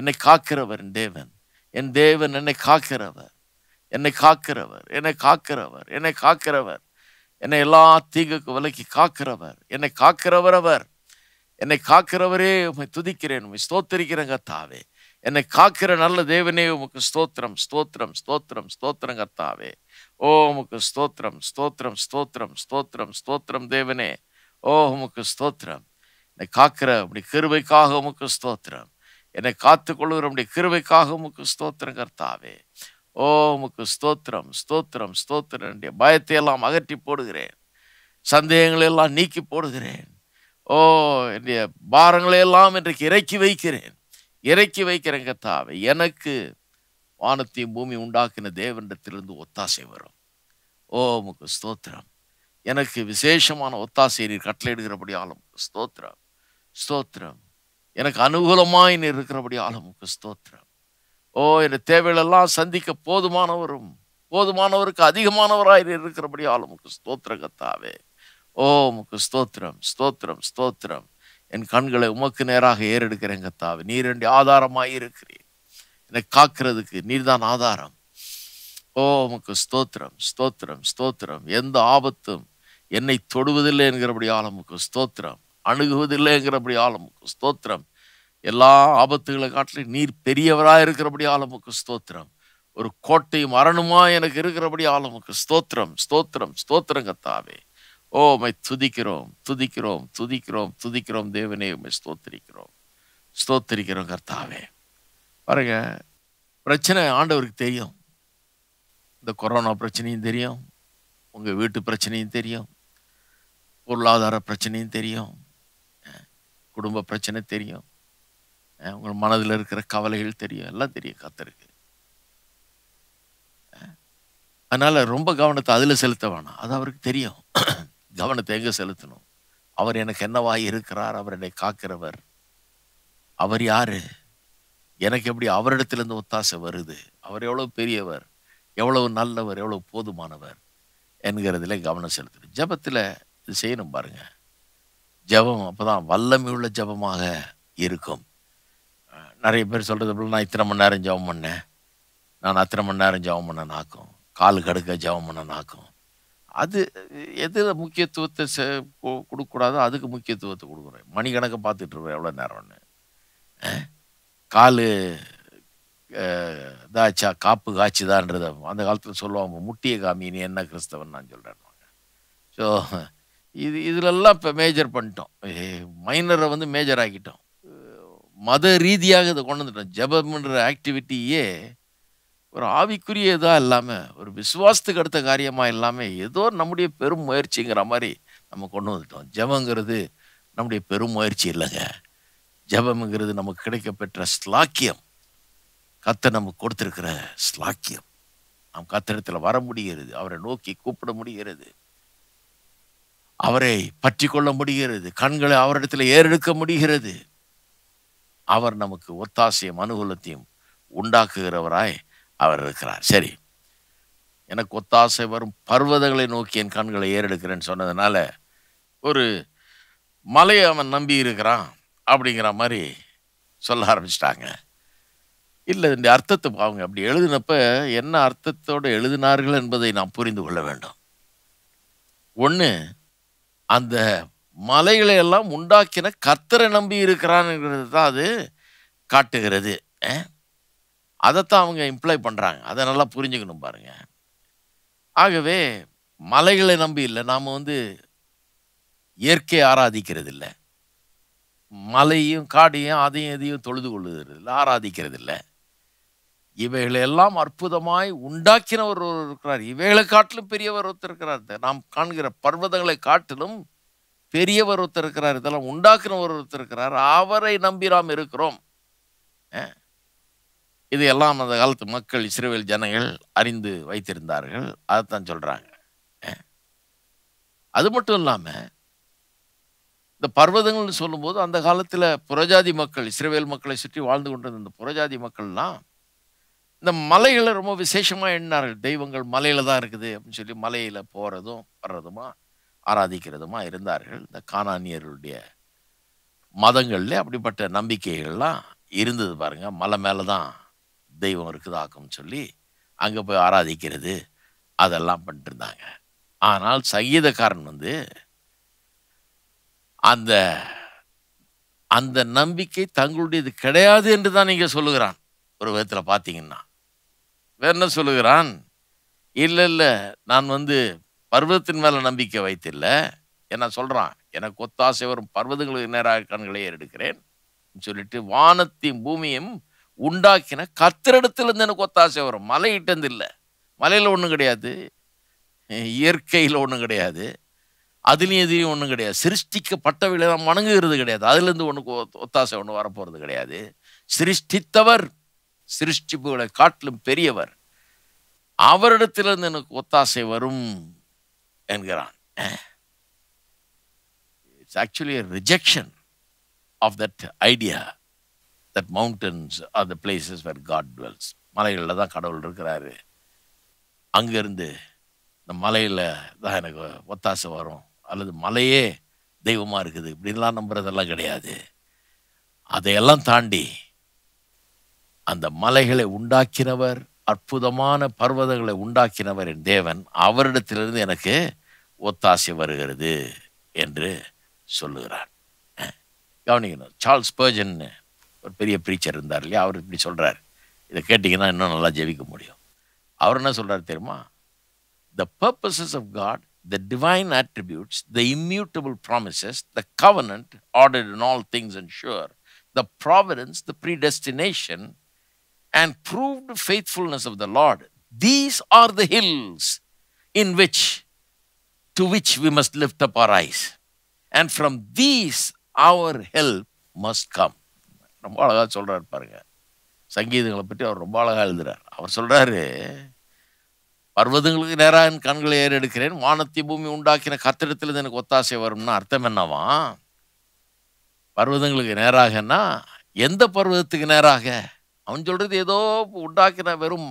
என்னை காக்கிறவர் என் தேவன் என் தேவன் என்னை காக்கிறவர் என்னை காக்கிறவர் என்னை காக்கிறவர் என்னை காக்கிறவர் என்னை எல்லா தீங்குக்கு விலக்கி காக்கிறவர் என்னை காக்கிறவர் அவர் என்னை காக்கிறவரே உண்மை துதிக்கிறேன் உண்மை ஸ்தோத்திரிக்கிறேன் கத்தாவே என்னை காக்கிற நல்ல தேவனே உமக்கு ஸ்தோத்திரம் ஸ்தோத்திரம் ஸ்தோத்திரம் ஸ்தோத்திரம் கத்தாவே ஓ உமக்கு ஸ்தோத்திரம் ஸ்தோத்திரம் ஸ்தோத்திரம் ஸ்தோத்திரம் ஸ்தோத்திரம் தேவனே ஓ உமக்கு ஸ்தோத்திரம் என்னை காக்கிற அப்படி கிருவைக்காக உமக்கு ஸ்தோத்திரம் என்னை காத்து கொள்ளுகிற அப்படி கிருவைக்காக உமக்கு ஸ்தோத்திரம் கர்த்தாவே ஓ உமக்கு ஸ்தோத்திரம் ஸ்தோத்திரம் ஸ்தோத்திரம் என்னுடைய பயத்தை எல்லாம் அகற்றி போடுகிறேன் சந்தேகங்களை எல்லாம் நீக்கி போடுகிறேன் ஓ என்னுடைய பாரங்களை எல்லாம் இன்றைக்கு இறக்கி வைக்கிறேன் இறக்கி வைக்கிறேங்க தாவை எனக்கு வானத்தையும் பூமி உண்டாக்கின தேவனிடத்திலிருந்து ஒத்தாசை வரும் ஓ உமக்கு ஸ்தோத்திரம் எனக்கு விசேஷமான ஒத்தாசை நீர் எடுக்கிறபடி உமக்கு ஸ்தோத்திரம் ஸ்தோத்திரம் எனக்கு அனுகூலமாய் நீர் இருக்கிறபடியால் உமக்கு ஸ்தோத்திரம் ஓ இந்த தேவைகளெல்லாம் சந்திக்க போதுமானவரும் போதுமானவருக்கு அதிகமானவராக இருக்கிறபடி ஆளுமுக்கு ஸ்தோத்திர கத்தாவே ஓ உமக்கு ஸ்தோத்திரம் ஸ்தோத்திரம் ஸ்தோத்திரம் என் கண்களை உமக்கு நேராக ஏறெடுக்கிறேன் கத்தாவே நீர் ரெண்டு ஆதாரமாக இருக்கிறீர் என்னை காக்கிறதுக்கு நீர் தான் ஆதாரம் ஓ உமக்கு ஸ்தோத்திரம் ஸ்தோத்திரம் ஸ்தோத்திரம் எந்த ஆபத்தும் என்னை தொடுவதில்லை என்கிறபடி ஆளுமுக்கு ஸ்தோத்திரம் அணுகுவதில்லை என்கிறபடி ஆளுமுக்கு ஸ்தோத்திரம் எல்லா ஆபத்துகளை காட்டிலும் நீர் பெரியவராக இருக்கிறபடி ஆலமுக்கு ஸ்தோத்திரம் ஒரு கோட்டை மரணுமா எனக்கு இருக்கிறபடி ஆலமுக்கு ஸ்தோத்திரம் ஸ்தோத்திரம் ஸ்தோத்திரங்கத்தாவே ஓ மை துதிக்கிறோம் துதிக்கிறோம் துதிக்கிறோம் துதிக்கிறோம் தேவனே உமை ஸ்தோத்திரிக்கிறோம் ஸ்தோத்திரிக்கிறோம் கர்த்தாவே பாருங்க பிரச்சனை ஆண்டவருக்கு தெரியும் இந்த கொரோனா பிரச்சனையும் தெரியும் உங்கள் வீட்டு பிரச்சனையும் தெரியும் பொருளாதார பிரச்சனையும் தெரியும் குடும்ப பிரச்சனை தெரியும் உங்கள் மனதில் இருக்கிற கவலைகள் தெரியும் எல்லாம் தெரியும் கத்தருக்கு அதனால் ரொம்ப கவனத்தை அதில் செலுத்த வேணாம் அது அவருக்கு தெரியும் கவனத்தை எங்கே செலுத்தணும் அவர் எனக்கு என்னவாக இருக்கிறார் அவர் என்னை காக்கிறவர் அவர் யார் எனக்கு எப்படி அவரிடத்துலேருந்து ஒத்தாசை வருது அவர் எவ்வளோ பெரியவர் எவ்வளவு நல்லவர் எவ்வளவு போதுமானவர் என்கிறதுல கவனம் செலுத்தணும் ஜபத்தில் இது செய்யணும் பாருங்கள் ஜபம் அப்போ தான் வல்லமை உள்ள ஜபமாக இருக்கும் நிறைய பேர் சொல்கிறது போல் நான் இத்தனை மணி நேரம் ஜபம் பண்ணேன் நான் அத்தனை மணி நேரம் ஜபம் பண்ண நாக்கும் கால் கடுக்க ஜபம் பண்ண நாக்கும் அது எதில் முக்கியத்துவத்தை செ கொடுக்கக்கூடாதோ அதுக்கு முக்கியத்துவத்தை கொடுக்குறேன் மணிக்கணக்கை பார்த்துட்ருப்பேன் எவ்வளோ நேரம்னு கால் இதாச்சா காப்பு காய்ச்சிதான்றத அந்த காலத்தில் சொல்லுவாங்க முட்டிய காமி நீ என்ன கிறிஸ்தவன் நான் சொல்கிறேன்வாங்க ஸோ இது இதிலெல்லாம் இப்போ மேஜர் பண்ணிட்டோம் மைனரை வந்து மேஜர் ஆக்கிட்டோம் மத ரீதியாக இதை கொண்டு வந்துட்டோம் ஜபம்ன்ற ஆக்டிவிட்டியே ஒரு ஆவிக்குரிய இதாக இல்லாமல் ஒரு விசுவாசத்துக்கு அடுத்த காரியமாக இல்லாமல் ஏதோ நம்முடைய பெரும் முயற்சிங்கிற மாதிரி நம்ம கொண்டு வந்துட்டோம் ஜபங்கிறது நம்முடைய பெரும் முயற்சி இல்லைங்க ஜபம்ங்கிறது நமக்கு கிடைக்கப்பெற்ற ஸ்லாக்கியம் கத்தை நமக்கு கொடுத்துருக்கிற ஸ்லாக்கியம் நாம் கத்திரத்தில் வர முடிகிறது அவரை நோக்கி கூப்பிட முடிகிறது அவரை பற்றி கொள்ள முடிகிறது கண்களை அவரிடத்தில் ஏறெடுக்க முடிகிறது அவர் நமக்கு ஒத்தாசையும் அனுகூலத்தையும் உண்டாக்குகிறவராய் அவர் இருக்கிறார் சரி எனக்கு ஒத்தாசை வரும் பர்வதங்களை நோக்கி என் கண்களை ஏறெடுக்கிறேன்னு சொன்னதுனால ஒரு மலையை அவன் நம்பி இருக்கிறான் அப்படிங்கிற மாதிரி சொல்ல ஆரம்பிச்சிட்டாங்க இல்லை இந்த அர்த்தத்தை பாவங்க அப்படி எழுதினப்ப என்ன அர்த்தத்தோடு எழுதினார்கள் என்பதை நாம் புரிந்து கொள்ள வேண்டும் ஒன்று அந்த மலைகளை எல்லாம் உண்டாக்கின கத்தரை நம்பி இருக்கிறான்ங்கிறது தான் அது காட்டுகிறது அதைத்தான் அவங்க இம்ப்ளை பண்ணுறாங்க அதை நல்லா புரிஞ்சுக்கணும் பாருங்கள் ஆகவே மலைகளை நம்பி இல்லை நாம் வந்து இயற்கை ஆராதிக்கிறது இல்லை மலையும் காடையும் அதையும் எதையும் தொழுது கொள்ளுகிறது இல்லை ஆராதிக்கிறது இல்லை இவைகளெல்லாம் அற்புதமாய் உண்டாக்கினவர் ஒருவர் இருக்கிறார் இவைகளை காட்டிலும் பெரியவர் ஒருத்தர் இருக்கிறார் நாம் காண்கிற பர்வதங்களை காட்டிலும் பெரியவர் ஒருத்தர் இருக்கிறார் இதெல்லாம் உண்டாக்குனவர் ஒருத்தர் இருக்கிறார் அவரை நம்பி நாம் இருக்கிறோம் இது எல்லாம் அந்த காலத்து மக்கள் இஸ்ரேல் ஜனங்கள் அறிந்து வைத்திருந்தார்கள் அதைத்தான் சொல்கிறாங்க அது மட்டும் இல்லாமல் இந்த பர்வதங்கள்னு சொல்லும்போது அந்த காலத்தில் புறஜாதி மக்கள் இஸ்ரேல் மக்களை சுற்றி வாழ்ந்து கொண்டிருந்த இந்த புறஜாதி மக்கள்லாம் இந்த மலைகளை ரொம்ப விசேஷமாக எண்ணினார்கள் தெய்வங்கள் மலையில் தான் இருக்குது அப்படின்னு சொல்லி மலையில் போகிறதும் வர்றதுமா ஆராதிக்கிறதுமா இருந்தார்கள் இந்த காணானியர்களுடைய மதங்களில் அப்படிப்பட்ட நம்பிக்கைகள்லாம் இருந்தது பாருங்கள் மலை மேலே தான் தெய்வம் இருக்குதாக்கும் சொல்லி அங்கே போய் ஆராதிக்கிறது அதெல்லாம் பண்ணிட்டுருந்தாங்க ஆனால் சங்கீதக்காரன் வந்து அந்த அந்த நம்பிக்கை தங்களுடையது கிடையாது என்று தான் நீங்கள் சொல்லுகிறான் ஒரு விதத்தில் பார்த்தீங்கன்னா வேற என்ன சொல்லுகிறான் இல்லை இல்லை நான் வந்து பர்வதத்தின் மேலே நம்பிக்கை வைத்தில்ல என்ன சொல்கிறான் எனக்கு ஒத்தாசை வரும் பர்வதங்களுக்கு நேராக கண்களே எடுக்கிறேன் சொல்லிட்டு வானத்தையும் பூமியும் உண்டாக்கின கத்திரிடத்துலேருந்து எனக்கு ஒத்தாசை வரும் மலையிட்டது இல்லை மலையில் ஒன்றும் கிடையாது இயற்கையில் ஒன்றும் கிடையாது அதுலேயும் எதுலேயும் ஒன்றும் கிடையாது சிருஷ்டிக்கப்பட்டவைகளை தான் வணங்குகிறது கிடையாது அதுலேருந்து ஒன்று ஒத்தாசை ஒன்று வரப்போகிறது கிடையாது சிருஷ்டித்தவர் சிருஷ்டிப்புகளை காட்டிலும் பெரியவர் அவரிடத்திலிருந்து எனக்கு ஒத்தாசை வரும் என்கிறான் it's actually rejection of that idea that mountains are the places where God dwells மலைகளில் தான் கடவுள் இருக்கிறாரு அங்கேருந்து இந்த மலையில் தான் எனக்கு ஒத்தாசை வரும் அல்லது மலையே தெய்வமாக இருக்குது இப்படிலாம் நம்புறதெல்லாம் கிடையாது அதையெல்லாம் தாண்டி அந்த மலைகளை உண்டாக்கினவர் அற்புதமான பர்வதங்களை உண்டாக்கினவர் என் தேவன் அவரிடத்திலிருந்து எனக்கு ஒத்தாசை வருகிறது என்று சொல்லுகிறார் கவனிக்கணும் சார்ல்ஸ் பர்ஜன் ஒரு பெரிய ப்ரீச்சர் இருந்தார் இல்லையா அவர் இப்படி சொல்கிறார் இதை கேட்டிங்கன்னா இன்னும் நல்லா ஜெபிக்க முடியும் அவர் என்ன சொல்கிறார் தெரியுமா the purposes of God the divine attributes the immutable promises the covenant order in all things and sure the providence the predestination and proved faithfulness of the Lord these are the hills in which to which we must lift up our eyes. And from these our help must come. ரொம்ப அழகாக சொல்கிறார் பாருங்க சங்கீதங்களை பற்றி அவர் ரொம்ப அழகாக எழுதுகிறார் அவர் சொல்கிறாரு பர்வதங்களுக்கு நேராக என் கண்களை ஏறி எடுக்கிறேன் வானத்தை பூமி உண்டாக்கின கத்திரத்தில் எனக்கு ஒத்தாசை வரும்னா அர்த்தம் என்னவா பர்வதங்களுக்கு நேராகன்னா எந்த பர்வதத்துக்கு நேராக அவன் சொல்கிறது ஏதோ உண்டாக்கின வெறும்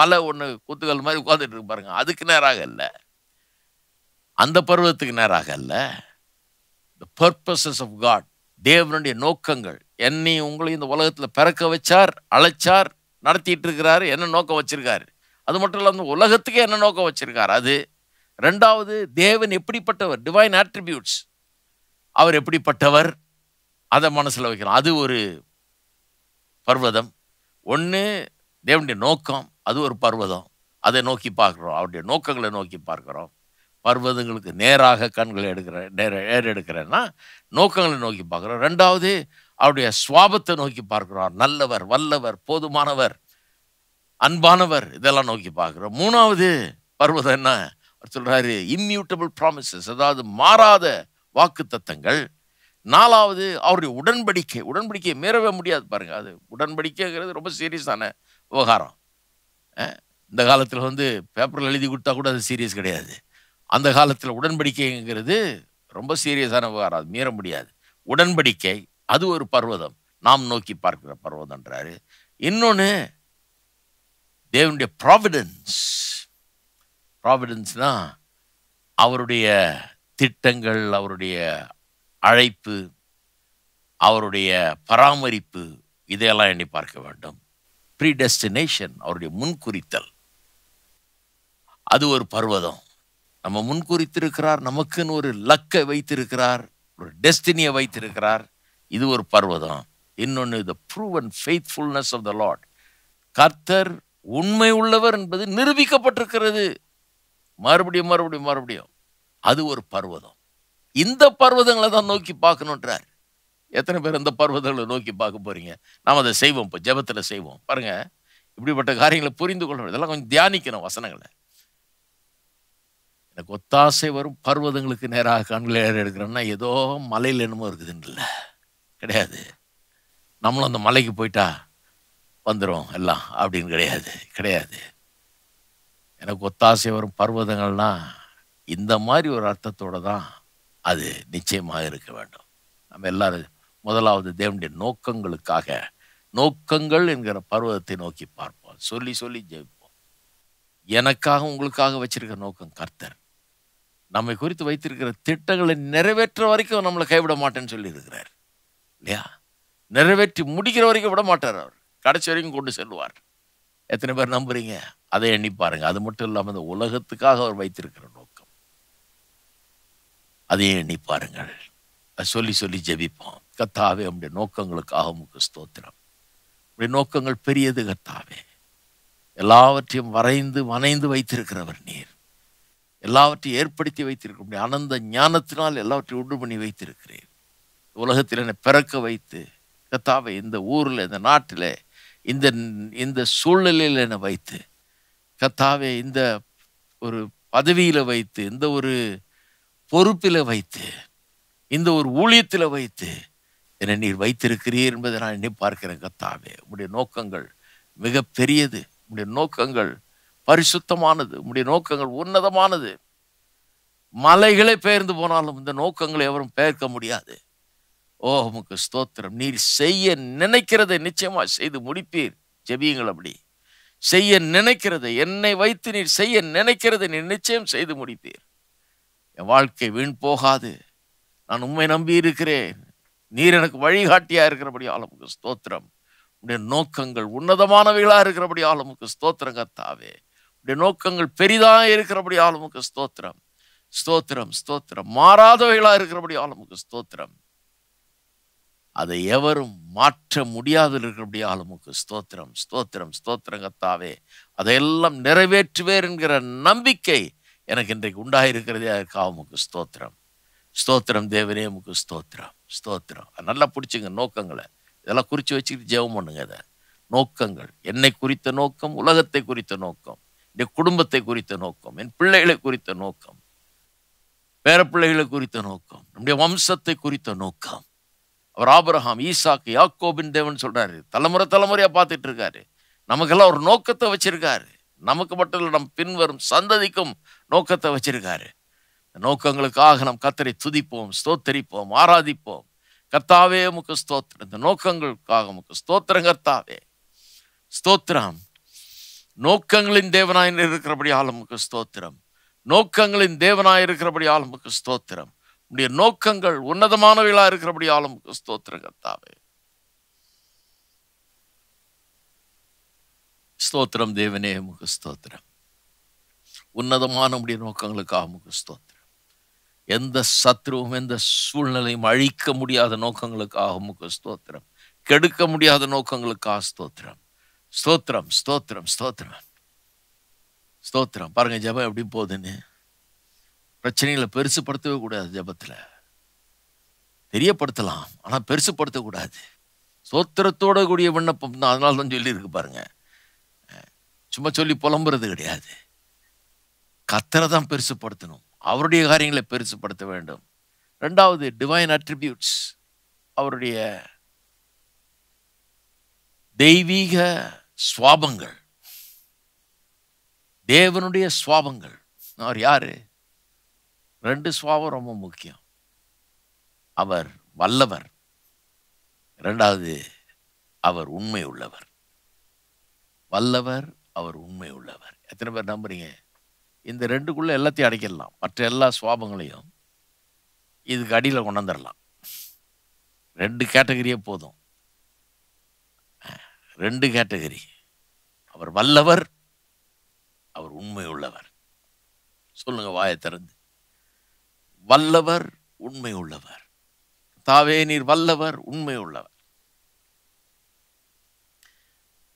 மலை ஒன்று கூத்துக்கள் மாதிரி உட்காந்துட்டு இருப்பாருங்க அதுக்கு நேராக இல்லை அந்த பருவத்துக்கு நேராக அல்ல த பர்பஸஸ் ஆஃப் காட் தேவனுடைய நோக்கங்கள் என்னை உங்களையும் இந்த உலகத்தில் பிறக்க வச்சார் அழைச்சார் நடத்திட்டு இருக்கிறாரு என்ன நோக்கம் வச்சுருக்காரு அது மட்டும் இல்லாமல் உலகத்துக்கே என்ன நோக்கம் வச்சுருக்கார் அது ரெண்டாவது தேவன் எப்படிப்பட்டவர் டிவைன் ஆட்ரிபியூட்ஸ் அவர் எப்படிப்பட்டவர் அதை மனசில் வைக்கிறோம் அது ஒரு பர்வதம் ஒன்று தேவனுடைய நோக்கம் அது ஒரு பர்வதம் அதை நோக்கி பார்க்குறோம் அவருடைய நோக்கங்களை நோக்கி பார்க்குறோம் பர்வதங்களுக்கு நேராக கண்களை எடுக்கிற நேர நேர் எடுக்கிறேன்னா நோக்கங்களை நோக்கி பார்க்குறோம் ரெண்டாவது அவருடைய சுவாபத்தை நோக்கி பார்க்குறோம் நல்லவர் வல்லவர் போதுமானவர் அன்பானவர் இதெல்லாம் நோக்கி பார்க்குறோம் மூணாவது பர்வதம் என்ன சொல்கிறாரு இம்யூட்டபிள் ப்ராமிசஸ் அதாவது மாறாத வாக்கு தத்தங்கள் நாலாவது அவருடைய உடன்படிக்கை உடன்படிக்கையை மீறவே முடியாது பாருங்கள் அது உடன்படிக்கைங்கிறது ரொம்ப சீரியஸான விவகாரம் இந்த காலத்தில் வந்து பேப்பரில் எழுதி கொடுத்தா கூட அது சீரியஸ் கிடையாது அந்த காலத்தில் உடன்படிக்கைங்கிறது ரொம்ப சீரியஸான விவகாரம் அது மீற முடியாது உடன்படிக்கை அது ஒரு பர்வதம் நாம் நோக்கி பார்க்கிற பர்வதன்றாரு இன்னொன்று தேவனுடைய ப்ராவிடன்ஸ் ப்ராவிடன்ஸ்னால் அவருடைய திட்டங்கள் அவருடைய அழைப்பு அவருடைய பராமரிப்பு இதையெல்லாம் எண்ணி பார்க்க வேண்டும் ப்ரீடெஸ்டினேஷன் அவருடைய முன்குறித்தல் அது ஒரு பர்வதம் நம்ம குறித்திருக்கிறார் நமக்குன்னு ஒரு லக்கை வைத்திருக்கிறார் ஒரு டெஸ்டினியை வைத்திருக்கிறார் இது ஒரு பர்வதம் இன்னொன்று the proven faithfulness of the Lord கர்த்தர் உண்மை உள்ளவர் என்பது நிரூபிக்கப்பட்டிருக்கிறது மறுபடியும் மறுபடியும் மறுபடியும் அது ஒரு பர்வதம் இந்த பர்வதங்களை தான் நோக்கி பார்க்கணுன்றார் எத்தனை பேர் இந்த பர்வதங்களை நோக்கி பார்க்க போகிறீங்க நாம் அதை செய்வோம் இப்போ ஜபத்தில் செய்வோம் பாருங்கள் இப்படிப்பட்ட காரியங்களை புரிந்து கொள்ளணும் இதெல்லாம் கொஞ்சம் தியானிக்கணும் வசனங்களை இந்த கொத்தாசை வரும் பர்வதங்களுக்கு நேராக கண்களை எடுக்கிறோன்னா ஏதோ மலையில் என்னமோ இருக்குதுன்னு இல்லை கிடையாது நம்மளும் அந்த மலைக்கு போயிட்டா வந்துடும் எல்லாம் அப்படின்னு கிடையாது கிடையாது எனக்கு ஒத்தாசை வரும் பர்வதங்கள்னா இந்த மாதிரி ஒரு அர்த்தத்தோடு தான் அது நிச்சயமாக இருக்க வேண்டும் நம்ம எல்லாரும் முதலாவது தேவனுடைய நோக்கங்களுக்காக நோக்கங்கள் என்கிற பருவத்தை நோக்கி பார்ப்போம் சொல்லி சொல்லி ஜெயிப்போம் எனக்காக உங்களுக்காக வச்சுருக்க நோக்கம் கர்த்தர் நம்மை குறித்து வைத்திருக்கிற திட்டங்களை நிறைவேற்ற வரைக்கும் நம்மளை கைவிட மாட்டேன்னு சொல்லியிருக்கிறார் இல்லையா நிறைவேற்றி முடிக்கிற வரைக்கும் விட மாட்டார் அவர் கடைசி வரைக்கும் கொண்டு செல்வார் எத்தனை பேர் நம்புறீங்க அதை எண்ணி பாருங்க அது மட்டும் இல்லாமல் இந்த உலகத்துக்காக அவர் வைத்திருக்கிற நோக்கம் அதையும் எண்ணி பாருங்கள் சொல்லி சொல்லி ஜெபிப்போம் கத்தாவே நம்முடைய நோக்கங்களுக்காக உமக்கு ஸ்தோத்திரம் நம்முடைய நோக்கங்கள் பெரியது கத்தாவே எல்லாவற்றையும் வரைந்து வனைந்து வைத்திருக்கிறவர் நீர் எல்லாவற்றையும் ஏற்படுத்தி முடியும் அனந்த ஞானத்தினால் எல்லாவற்றையும் உண்டு பண்ணி வைத்திருக்கிறேன் உலகத்தில் என்னை பிறக்க வைத்து கத்தாவை இந்த ஊரில் இந்த நாட்டில் இந்த இந்த சூழ்நிலையில் என்னை வைத்து கத்தாவை இந்த ஒரு பதவியில் வைத்து இந்த ஒரு பொறுப்பில் வைத்து இந்த ஒரு ஊழியத்தில் வைத்து என்னை நீர் வைத்திருக்கிறீர் என்பதை நான் இன்னும் பார்க்கிறேன் கத்தாவே உங்களுடைய நோக்கங்கள் மிக பெரியது உங்களுடைய நோக்கங்கள் பரிசுத்தமானது உங்களுடைய நோக்கங்கள் உன்னதமானது மலைகளே பெயர்ந்து போனாலும் இந்த நோக்கங்களை எவரும் பெயர்க்க முடியாது ஓ முக்கு ஸ்தோத்திரம் நீர் செய்ய நினைக்கிறதை நிச்சயமாக செய்து முடிப்பீர் ஜெபியுங்கள் அப்படி செய்ய நினைக்கிறதை என்னை வைத்து நீர் செய்ய நினைக்கிறதை நீர் நிச்சயம் செய்து முடிப்பீர் என் வாழ்க்கை வீண் போகாது நான் உண்மை நம்பி இருக்கிறேன் நீர் எனக்கு வழிகாட்டியாக இருக்கிறபடி ஆலமுக்கு ஸ்தோத்திரம் உடைய நோக்கங்கள் உன்னதமானவைகளாக இருக்கிறபடி ஆலமுக்கு ஸ்தோத்திரங்க தாவே உடைய நோக்கங்கள் பெரிதாக இருக்கிறபடி ஆளுமுக்கு ஸ்தோத்திரம் ஸ்தோத்திரம் ஸ்தோத்திரம் மாறாதவைகளாக இருக்கிறபடி ஆளுமுக்கு ஸ்தோத்திரம் அதை எவரும் மாற்ற முடியாது இருக்கிறபடி ஆளுமுக்கு ஸ்தோத்திரம் ஸ்தோத்திரம் ஸ்தோத்திரங்கத்தாவே அதையெல்லாம் நிறைவேற்றுவேர் என்கிற நம்பிக்கை எனக்கு இன்றைக்கு உண்டாயிருக்கிறதே அதற்கு ஆமுக்கு ஸ்தோத்திரம் ஸ்தோத்திரம் தேவனே முக்கு ஸ்தோத்திரம் ஸ்தோத்திரம் நல்லா பிடிச்சிங்க நோக்கங்களை இதெல்லாம் குறித்து வச்சுக்கிட்டு ஜெபம் பண்ணுங்க அதை நோக்கங்கள் என்னை குறித்த நோக்கம் உலகத்தை குறித்த நோக்கம் என்னுடைய குடும்பத்தை குறித்த நோக்கம் என் பிள்ளைகளை குறித்த நோக்கம் பேரப்பிள்ளைகளை குறித்த நோக்கம் நம்முடைய வம்சத்தை குறித்த நோக்கம் அவர் ஆபரஹாம் ஈசாக்கு யாக்கோபின் தேவன் சொல்றாரு தலைமுறை தலைமுறையா பார்த்துட்டு இருக்காரு நமக்கெல்லாம் ஒரு நோக்கத்தை வச்சிருக்காரு நமக்கு மட்டும் இல்லை நம் பின்வரும் சந்ததிக்கும் நோக்கத்தை வச்சிருக்காரு நோக்கங்களுக்காக நம் கத்தரை துதிப்போம் ஸ்தோத்தரிப்போம் ஆராதிப்போம் கர்த்தாவே முக்க ஸ்தோத்திரம் இந்த நோக்கங்களுக்காக முக்க ஸ்தோத்திரம் கர்த்தாவே ஸ்தோத்திரம் நோக்கங்களின் தேவனாய் இருக்கிறபடி ஆளுமுக்கு ஸ்தோத்திரம் நோக்கங்களின் தேவனாய் இருக்கிறபடி ஆளுமுக்கு ஸ்தோத்திரம் உடைய நோக்கங்கள் உன்னதமானவைகளாக இருக்கிறபடி ஆளுமுக்கு ஸ்தோத்திரம் கத்தாவே ஸ்தோத்திரம் தேவனே முக ஸ்தோத்திரம் உன்னதமான உடைய நோக்கங்களுக்காக முக ஸ்தோத்திரம் எந்த சத்ருவும் எந்த சூழ்நிலையும் அழிக்க முடியாத நோக்கங்களுக்காக முக ஸ்தோத்திரம் கெடுக்க முடியாத நோக்கங்களுக்காக ஸ்தோத்திரம் ஸ்தோத்திரம் ஸ்தோத்திரம் ஸ்தோத்திரம் ஸ்தோத்திரம் பாருங்க ஜபம் எப்படி போகுதுன்னு பிரச்சனைகளை பெருசுப்படுத்தவே கூடாது ஜபத்தில் தெரியப்படுத்தலாம் ஆனால் பெருசுப்படுத்தக்கூடாது ஸ்தோத்திரத்தோட கூடிய விண்ணப்பம் தான் அதனால தான் சொல்லியிருக்கு பாருங்க சும்மா சொல்லி புலம்புறது கிடையாது கத்தரை தான் பெருசுப்படுத்தணும் அவருடைய காரியங்களை பெருசுப்படுத்த வேண்டும் ரெண்டாவது டிவைன் அட்ரிபியூட்ஸ் அவருடைய தெய்வீக சுவாபங்கள் தேவனுடைய சுவாபங்கள் அவர் யார் ரெண்டு சுவாபம் ரொம்ப முக்கியம் அவர் வல்லவர் ரெண்டாவது அவர் உண்மை உள்ளவர் வல்லவர் அவர் உண்மை உள்ளவர் எத்தனை பேர் நம்புறீங்க இந்த ரெண்டுக்குள்ளே எல்லாத்தையும் அடைக்கலாம் மற்ற எல்லா சுவாபங்களையும் இதுக்கு அடியில் கொண்டாந்துடலாம் ரெண்டு கேட்டகரியே போதும் ரெண்டு கேட்டகரி அவர் வல்லவர் அவர் உண்மை உள்ளவர் சொல்லுங்க வாயை திறந்து வல்லவர் உண்மை உள்ளவர் தாவே நீர் வல்லவர் உண்மை உள்ளவர்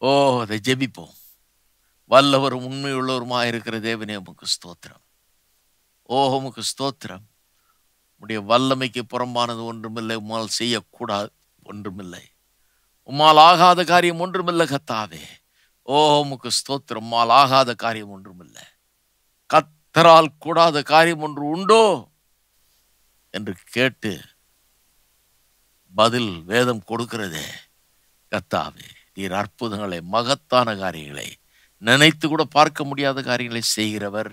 ஓ அதை ஜெபிப்போம் வல்லவரும் உண்மையுள்ளவருமா இருக்கிற தேவனே உமக்கு ஸ்தோத்திரம் ஓ உமக்கு ஸ்தோத்திரம் உடைய வல்லமைக்கு புறம்பானது ஒன்றுமில்லை உமால் செய்யக்கூடாது ஒன்றுமில்லை உம்மால் ஆகாத காரியம் ஒன்றுமில்ல கத்தாவே ஓ உமக்கு ஸ்தோத்திரம் உம்மால் ஆகாத காரியம் ஒன்றுமில்ல கத்தரால் கூடாத காரியம் ஒன்று உண்டோ என்று கேட்டு பதில் வேதம் கொடுக்கிறதே கத்தாவே நீர் அற்புதங்களை மகத்தான காரியங்களை நினைத்து கூட பார்க்க முடியாத காரியங்களை செய்கிறவர்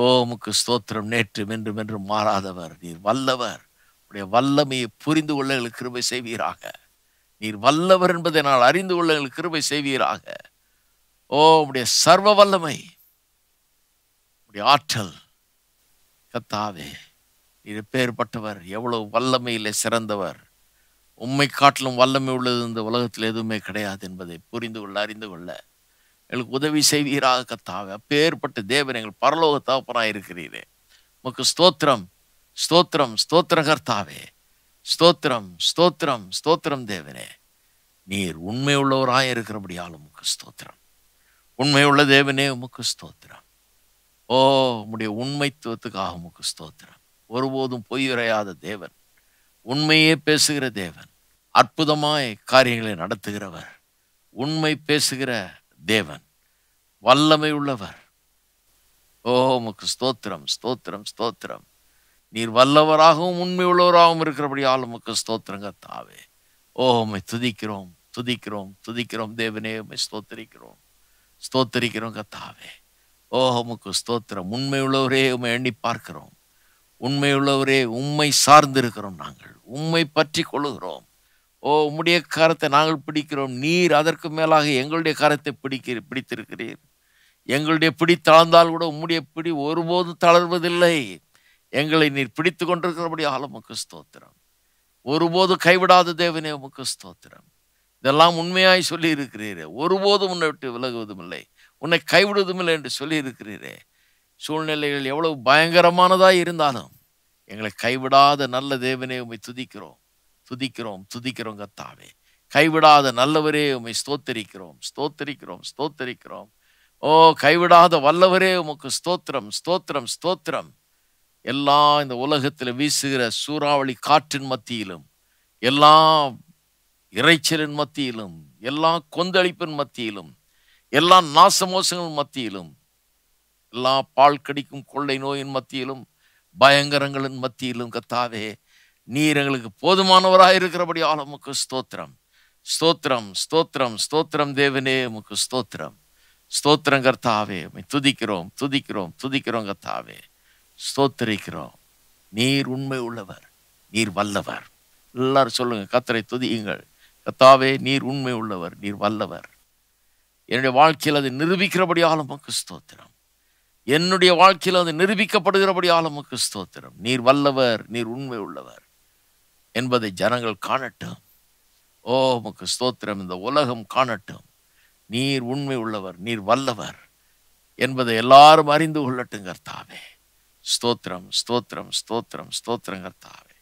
ஓ உமக்கு ஸ்தோத்திரம் நேற்று மென்று மென்று மாறாதவர் நீர் வல்லவர் உடைய வல்லமையை புரிந்து கொள்ள கிருபை செய்வீராக நீர் வல்லவர் என்பதை நான் அறிந்து கொள்ள கிருபை செய்வீராக ஓ உடைய சர்வ வல்லமை உடைய ஆற்றல் கத்தாவே நீர் பேர்பட்டவர் எவ்வளவு வல்லமையில் சிறந்தவர் உண்மை காட்டிலும் வல்லமை உள்ளது இந்த உலகத்தில் எதுவுமே கிடையாது என்பதை புரிந்து கொள்ள அறிந்து கொள்ள எங்களுக்கு உதவி செய்வீராக கத்தாவே அப்பேற்பட்ட தேவன் எங்கள் பரலோக தகப்பனாக இருக்கிறீரே உமக்கு ஸ்தோத்திரம் ஸ்தோத்திரம் ஸ்தோத்திரகர்த்தாவே ஸ்தோத்திரம் ஸ்தோத்திரம் ஸ்தோத்திரம் தேவனே நீர் உண்மை உள்ளவராக இருக்கிறபடியால் உமக்கு ஸ்தோத்திரம் உண்மை உள்ள தேவனே உமக்கு ஸ்தோத்திரம் ஓ உம்முடைய உண்மைத்துவத்துக்காக உமக்கு ஸ்தோத்திரம் ஒருபோதும் பொய்யுறையாத தேவன் உண்மையே பேசுகிற தேவன் அற்புதமாய் காரியங்களை நடத்துகிறவர் உண்மை பேசுகிற தேவன் வல்லமை உள்ளவர் ஓ உமக்கு ஸ்தோத்திரம் ஸ்தோத்திரம் ஸ்தோத்திரம் நீர் வல்லவராகவும் உண்மை உள்ளவராகவும் இருக்கிறபடியால் உமக்கு ஸ்தோத்திரங்க தாவே ஓமை துதிக்கிறோம் துதிக்கிறோம் துதிக்கிறோம் தேவனே உம்மை ஸ்தோத்தரிக்கிறோம் ஸ்தோத்தரிக்கிறோம் கத்தாவே ஓஹமுக்கு உமக்கு ஸ்தோத்திரம் உண்மையுள்ளவரே உம்மை எண்ணி பார்க்கிறோம் உண்மையுள்ளவரே உண்மை சார்ந்திருக்கிறோம் நாங்கள் உண்மை பற்றி கொள்ளுகிறோம் ஓ உம்முடைய காரத்தை நாங்கள் பிடிக்கிறோம் நீர் அதற்கு மேலாக எங்களுடைய காரத்தை பிடிக்கிற பிடித்திருக்கிறீர் எங்களுடைய பிடி தாழ்ந்தால் கூட உம்முடைய பிடி ஒருபோதும் தளர்வதில்லை எங்களை நீர் பிடித்து கொண்டிருக்கிறபடியால் உமக்கு ஸ்தோத்திரம் ஒருபோது கைவிடாத தேவனே உமக்கு ஸ்தோத்திரம் இதெல்லாம் உண்மையாய் சொல்லி இருக்கிறீரே ஒருபோதும் உன்னை விட்டு விலகுவதும் இல்லை உன்னை கைவிடுவதும் இல்லை என்று சொல்லி இருக்கிறீரே சூழ்நிலைகள் எவ்வளவு பயங்கரமானதாக இருந்தாலும் எங்களை கைவிடாத நல்ல தேவனே உண்மை துதிக்கிறோம் துதிக்கிறோம் துதிக்கிறோம் கத்தாவே கைவிடாத நல்லவரே உண்மை ஸ்தோத்தரிக்கிறோம் ஸ்தோத்தரிக்கிறோம் ஸ்தோத்தரிக்கிறோம் ஓ கைவிடாத வல்லவரே உமக்கு ஸ்தோத்திரம் ஸ்தோத்திரம் ஸ்தோத்திரம் எல்லா இந்த உலகத்தில் வீசுகிற சூறாவளி காற்றின் மத்தியிலும் எல்லா இறைச்சலின் மத்தியிலும் எல்லா கொந்தளிப்பின் மத்தியிலும் எல்லா நாசமோசங்கள் மத்தியிலும் எல்லா பால் கடிக்கும் கொள்ளை நோயின் மத்தியிலும் பயங்கரங்களின் மத்தியிலும் கத்தாவே நீர் எங்களுக்கு போதுமானவராக இருக்கிறபடி முக்கு ஸ்தோத்திரம் ஸ்தோத்திரம் ஸ்தோத்திரம் ஸ்தோத்திரம் தேவனே உமக்கு ஸ்தோத்திரம் ஸ்தோத்திரங்கர்த்தாவே துதிக்கிறோம் துதிக்கிறோம் துதிக்கிறோம் கத்தாவே ஸ்தோத்தரிக்கிறோம் நீர் உண்மை உள்ளவர் நீர் வல்லவர் எல்லாரும் சொல்லுங்க கத்தரை துதியுங்கள் கத்தாவே நீர் உண்மை உள்ளவர் நீர் வல்லவர் என்னுடைய வாழ்க்கையில் அது நிரூபிக்கிறபடியால் உமக்கு ஸ்தோத்திரம் என்னுடைய வாழ்க்கையில் அது நிரூபிக்கப்படுகிறபடியால் உமக்கு ஸ்தோத்திரம் நீர் வல்லவர் நீர் உண்மை உள்ளவர் என்பதை ஜனங்கள் காணட்டும் ஓ உமக்கு ஸ்தோத்திரம் இந்த உலகம் காணட்டும் நீர் உண்மை உள்ளவர் நீர் வல்லவர் என்பதை எல்லாரும் அறிந்து கொள்ளட்டுங்கர்த்தாவே ஸ்தோத்திரம் ஸ்தோத்திரம் ஸ்தோத்திரம் ஸ்தோத்திரம் கர்த்தாவே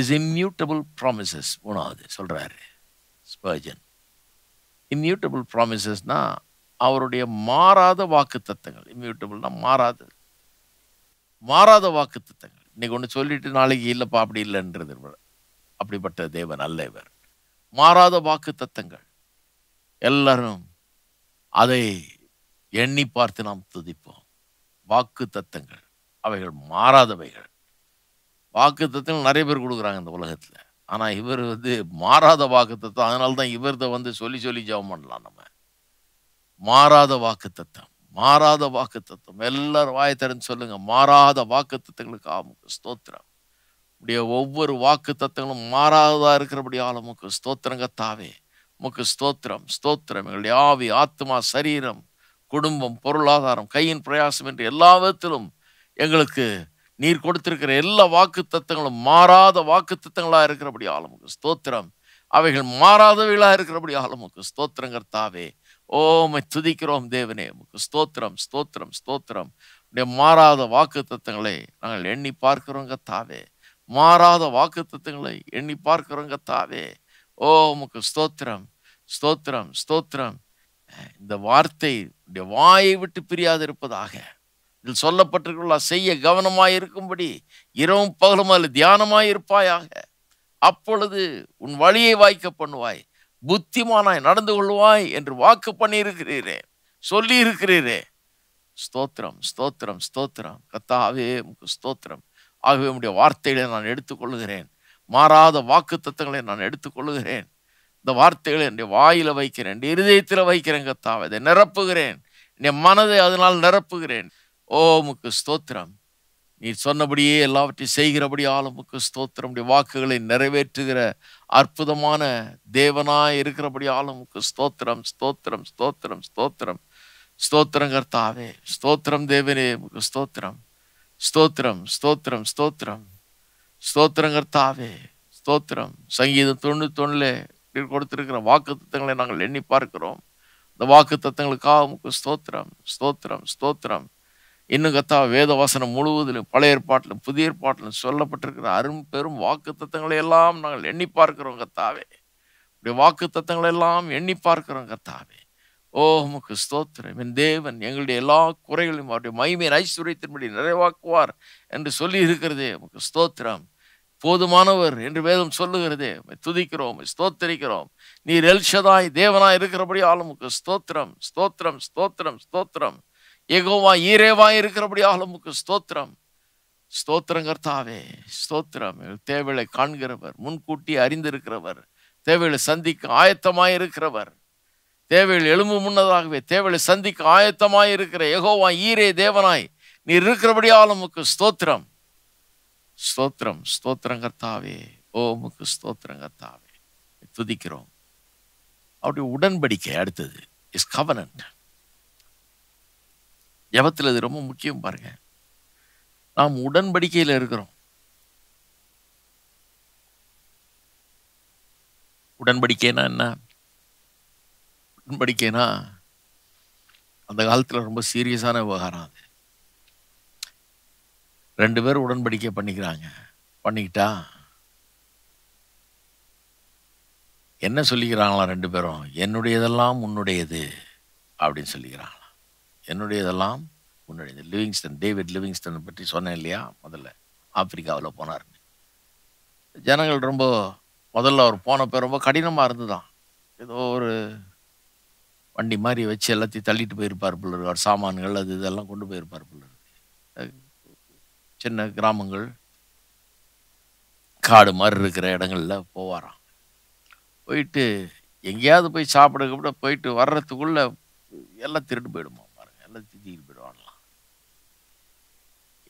இஸ் இம்யூட்டபிள் ப்ராமிசஸ் மூணாவது சொல்கிறாரு ஸ்பர்ஜன் இம்யூட்டபிள் ப்ராமிசஸ்னால் அவருடைய மாறாத வாக்கு தத்தங்கள் இம்யூட்டபிள்னா மாறாது மாறாத வாக்கு தத்தங்கள் இன்னைக்கு ஒன்று சொல்லிட்டு நாளைக்கு இல்லைப்பா அப்படி இல்லைன்றது அப்படிப்பட்ட தேவன் அல்ல இவர் மாறாத வாக்கு தத்தங்கள் எல்லாரும் அதை எண்ணி பார்த்து நாம் துதிப்போம் வாக்கு தத்தங்கள் அவைகள் மாறாதவைகள் வாக்கு தத்தங்கள் நிறைய பேர் கொடுக்குறாங்க இந்த உலகத்தில் ஆனால் இவர் வந்து மாறாத வாக்கு தத்தம் அதனால தான் இவர்த வந்து சொல்லி சொல்லி ஜபம் பண்ணலாம் நம்ம மாறாத வாக்கு தத்தம் மாறாத வாக்கு தத்துவம் எல்லாரும் வாய் திறந்து சொல்லுங்க மாறாத வாக்கு தத்துவங்களுக்கு ஆமுக்கு ஸ்தோத்திரம் உடைய ஒவ்வொரு வாக்கு தத்துவங்களும் மாறாததாக இருக்கிறபடி ஆளுமுக்கு ஸ்தோத்திரங்க தாவே முக்கு ஸ்தோத்திரம் ஸ்தோத்திரம் எங்களுடைய ஆவி ஆத்மா சரீரம் குடும்பம் பொருளாதாரம் கையின் பிரயாசம் என்று எல்லா விதத்திலும் எங்களுக்கு நீர் கொடுத்திருக்கிற எல்லா வாக்கு தத்துவங்களும் மாறாத வாக்கு தத்துவங்களாக இருக்கிறபடி ஆளுமுக்கு ஸ்தோத்திரம் அவைகள் மாறாதவைகளாக இருக்கிறபடி ஆளுமுக்கு தாவே ஓமை துதிக்கிறோம் தேவனே உமக்கு ஸ்தோத்திரம் ஸ்தோத்திரம் ஸ்தோத்திரம் மாறாத வாக்கு தத்துவங்களை நாங்கள் எண்ணி பார்க்கிறோங்க தாவே மாறாத வாக்கு தத்துவங்களை எண்ணி பார்க்கிறோங்க தாவே ஓ உமக்கு ஸ்தோத்திரம் ஸ்தோத்திரம் ஸ்தோத்திரம் இந்த வார்த்தை உடைய வாயை விட்டு பிரியாது இருப்பதாக இதில் சொல்லப்பட்டிருக்கிற செய்ய கவனமாக இருக்கும்படி இரவும் பகலும் அதில் தியானமாக இருப்பாயாக அப்பொழுது உன் வழியை வாய்க்க பண்ணுவாய் புத்திமானாய் நடந்து கொள்வாய் என்று வாக்கு பண்ணியிருக்கிறீரே சொல்லி இருக்கிறீரே ஸ்தோத்திரம் ஸ்தோத்திரம் ஸ்தோத்திரம் கத்தாவே ஸ்தோத்திரம் ஆகவே உடைய வார்த்தைகளை நான் எடுத்துக்கொள்கிறேன் மாறாத வாக்கு தத்துவங்களை நான் எடுத்துக்கொள்கிறேன் இந்த வார்த்தைகளை என் வாயில வைக்கிறேன் என் இருதயத்தில் வைக்கிறேன் கத்தாவை இதை நிரப்புகிறேன் என் மனதை அதனால் நிரப்புகிறேன் ஓ முக்கு ஸ்தோத்திரம் நீ சொன்னபடியே எல்லாவற்றையும் செய்கிறபடி ஆளுமுக்கு ஸ்தோத்திரம் வாக்குகளை நிறைவேற்றுகிற அற்புதமான தேவனாய் இருக்கிறபடி ஆளுமுக்கு ஸ்தோத்திரம் ஸ்தோத்திரம் ஸ்தோத்திரம் ஸ்தோத்திரம் ஸ்தோத்திரம் கர்த்தாவே ஸ்தோத்திரம் தேவனே முக்கு ஸ்தோத்திரம் ஸ்தோத்திரம் ஸ்தோத்திரம் ஸ்தோத்திரம் ஸ்தோத்திரம் கர்த்தாவே ஸ்தோத்திரம் சங்கீதம் தொண்ணூத்தொன்னுல கொடுத்திருக்கிற வாக்கு தத்துவங்களை நாங்கள் எண்ணி பார்க்கிறோம் இந்த வாக்கு தத்துவங்களுக்காக ஸ்தோத்திரம் ஸ்தோத்திரம் ஸ்தோத்திரம் இன்னும் கத்தா வேத வாசனம் முழுவதிலும் பழைய ஏற்பாட்டிலும் புதிய ஏற்பாட்டிலும் சொல்லப்பட்டிருக்கிற அரும் பெரும் வாக்கு தத்துவங்களை எல்லாம் நாங்கள் எண்ணி பார்க்கிறோம் கத்தாவே இப்படி வாக்கு தத்துவங்களை எல்லாம் எண்ணி பார்க்கிறோம் கத்தாவே ஓ முக்கு ஸ்தோத்திரம் என் தேவன் எங்களுடைய எல்லா குறைகளையும் அவருடைய மகிமையின் ஐஸ்வர்யத்தின்படி நிறைவாக்குவார் என்று சொல்லி இருக்கிறதே உமக்கு ஸ்தோத்திரம் போதுமானவர் என்று வேதம் சொல்லுகிறது துதிக்கிறோம் ஸ்தோத்தரிக்கிறோம் நீர் எல்ஷதாய் தேவனாய் இருக்கிறபடி ஆளுமுக்கு ஸ்தோத்திரம் ஸ்தோத்திரம் ஸ்தோத்திரம் ஸ்தோத்திரம் எகோவா ஈரேவாய் இருக்கிறபடி ஆளுமுக்கு ஸ்தோத்திரம் ஸ்தோத்திரங்கர்த்தாவே ஸ்தோத்திரம் தேவைகளை காண்கிறவர் முன்கூட்டி அறிந்திருக்கிறவர் தேவைகளை சந்திக்க ஆயத்தமாய் இருக்கிறவர் தேவைகள் எழும்பு முன்னதாகவே தேவைகளை சந்திக்க ஆயத்தமாய் இருக்கிற எகோவா ஈரே தேவனாய் நீர் இருக்கிறபடி ஆளுமுக்கு ஸ்தோத்திரம் ஸ்தோத்திரம் ஸ்தோத்திரங்கத்தாவே ஓ உமக்கு ஸ்தோத்திரங்கத்தாவே துதிக்கிறோம் அவருடைய உடன்படிக்கை அடுத்தது இஸ் கவனன்ட் ஜபத்தில் இது ரொம்ப முக்கியம் பாருங்க நாம் உடன்படிக்கையில் இருக்கிறோம் உடன்படிக்கைனா என்ன உடன்படிக்கைனா அந்த காலத்தில் ரொம்ப சீரியஸான விவகாரம் அது ரெண்டு பேரும் உடன்படிக்கை பண்ணிக்கிறாங்க பண்ணிக்கிட்டா என்ன சொல்லிக்கிறாங்களாம் ரெண்டு பேரும் என்னுடையதெல்லாம் உன்னுடையது அப்படின்னு சொல்லிக்கிறாங்களாம் என்னுடையதெல்லாம் உன்னுடையது லிவிங்ஸ்டன் டேவிட் லிவிங்ஸ்டன் பற்றி சொன்னேன் இல்லையா முதல்ல ஆப்பிரிக்காவில் போனார் ஜனங்கள் ரொம்ப முதல்ல அவர் போனப்போ ரொம்ப கடினமாக இருந்துதான் ஏதோ ஒரு வண்டி மாதிரி வச்சு எல்லாத்தையும் தள்ளிட்டு போயிருப்பார் பிள்ளை சாமான்கள் அது இதெல்லாம் கொண்டு போயிருப்பார் பிள்ளர் சின்ன கிராமங்கள் காடு மாதிரி இருக்கிற இடங்களில் போவாராம் போயிட்டு எங்கேயாவது போய் சாப்பிட கூட போயிட்டு வர்றதுக்குள்ளே எல்லாம் திருட்டு போயிடுமா பாருங்கள் எல்லாம் திட்டிக்கிட்டு போயிடுவாங்களாம்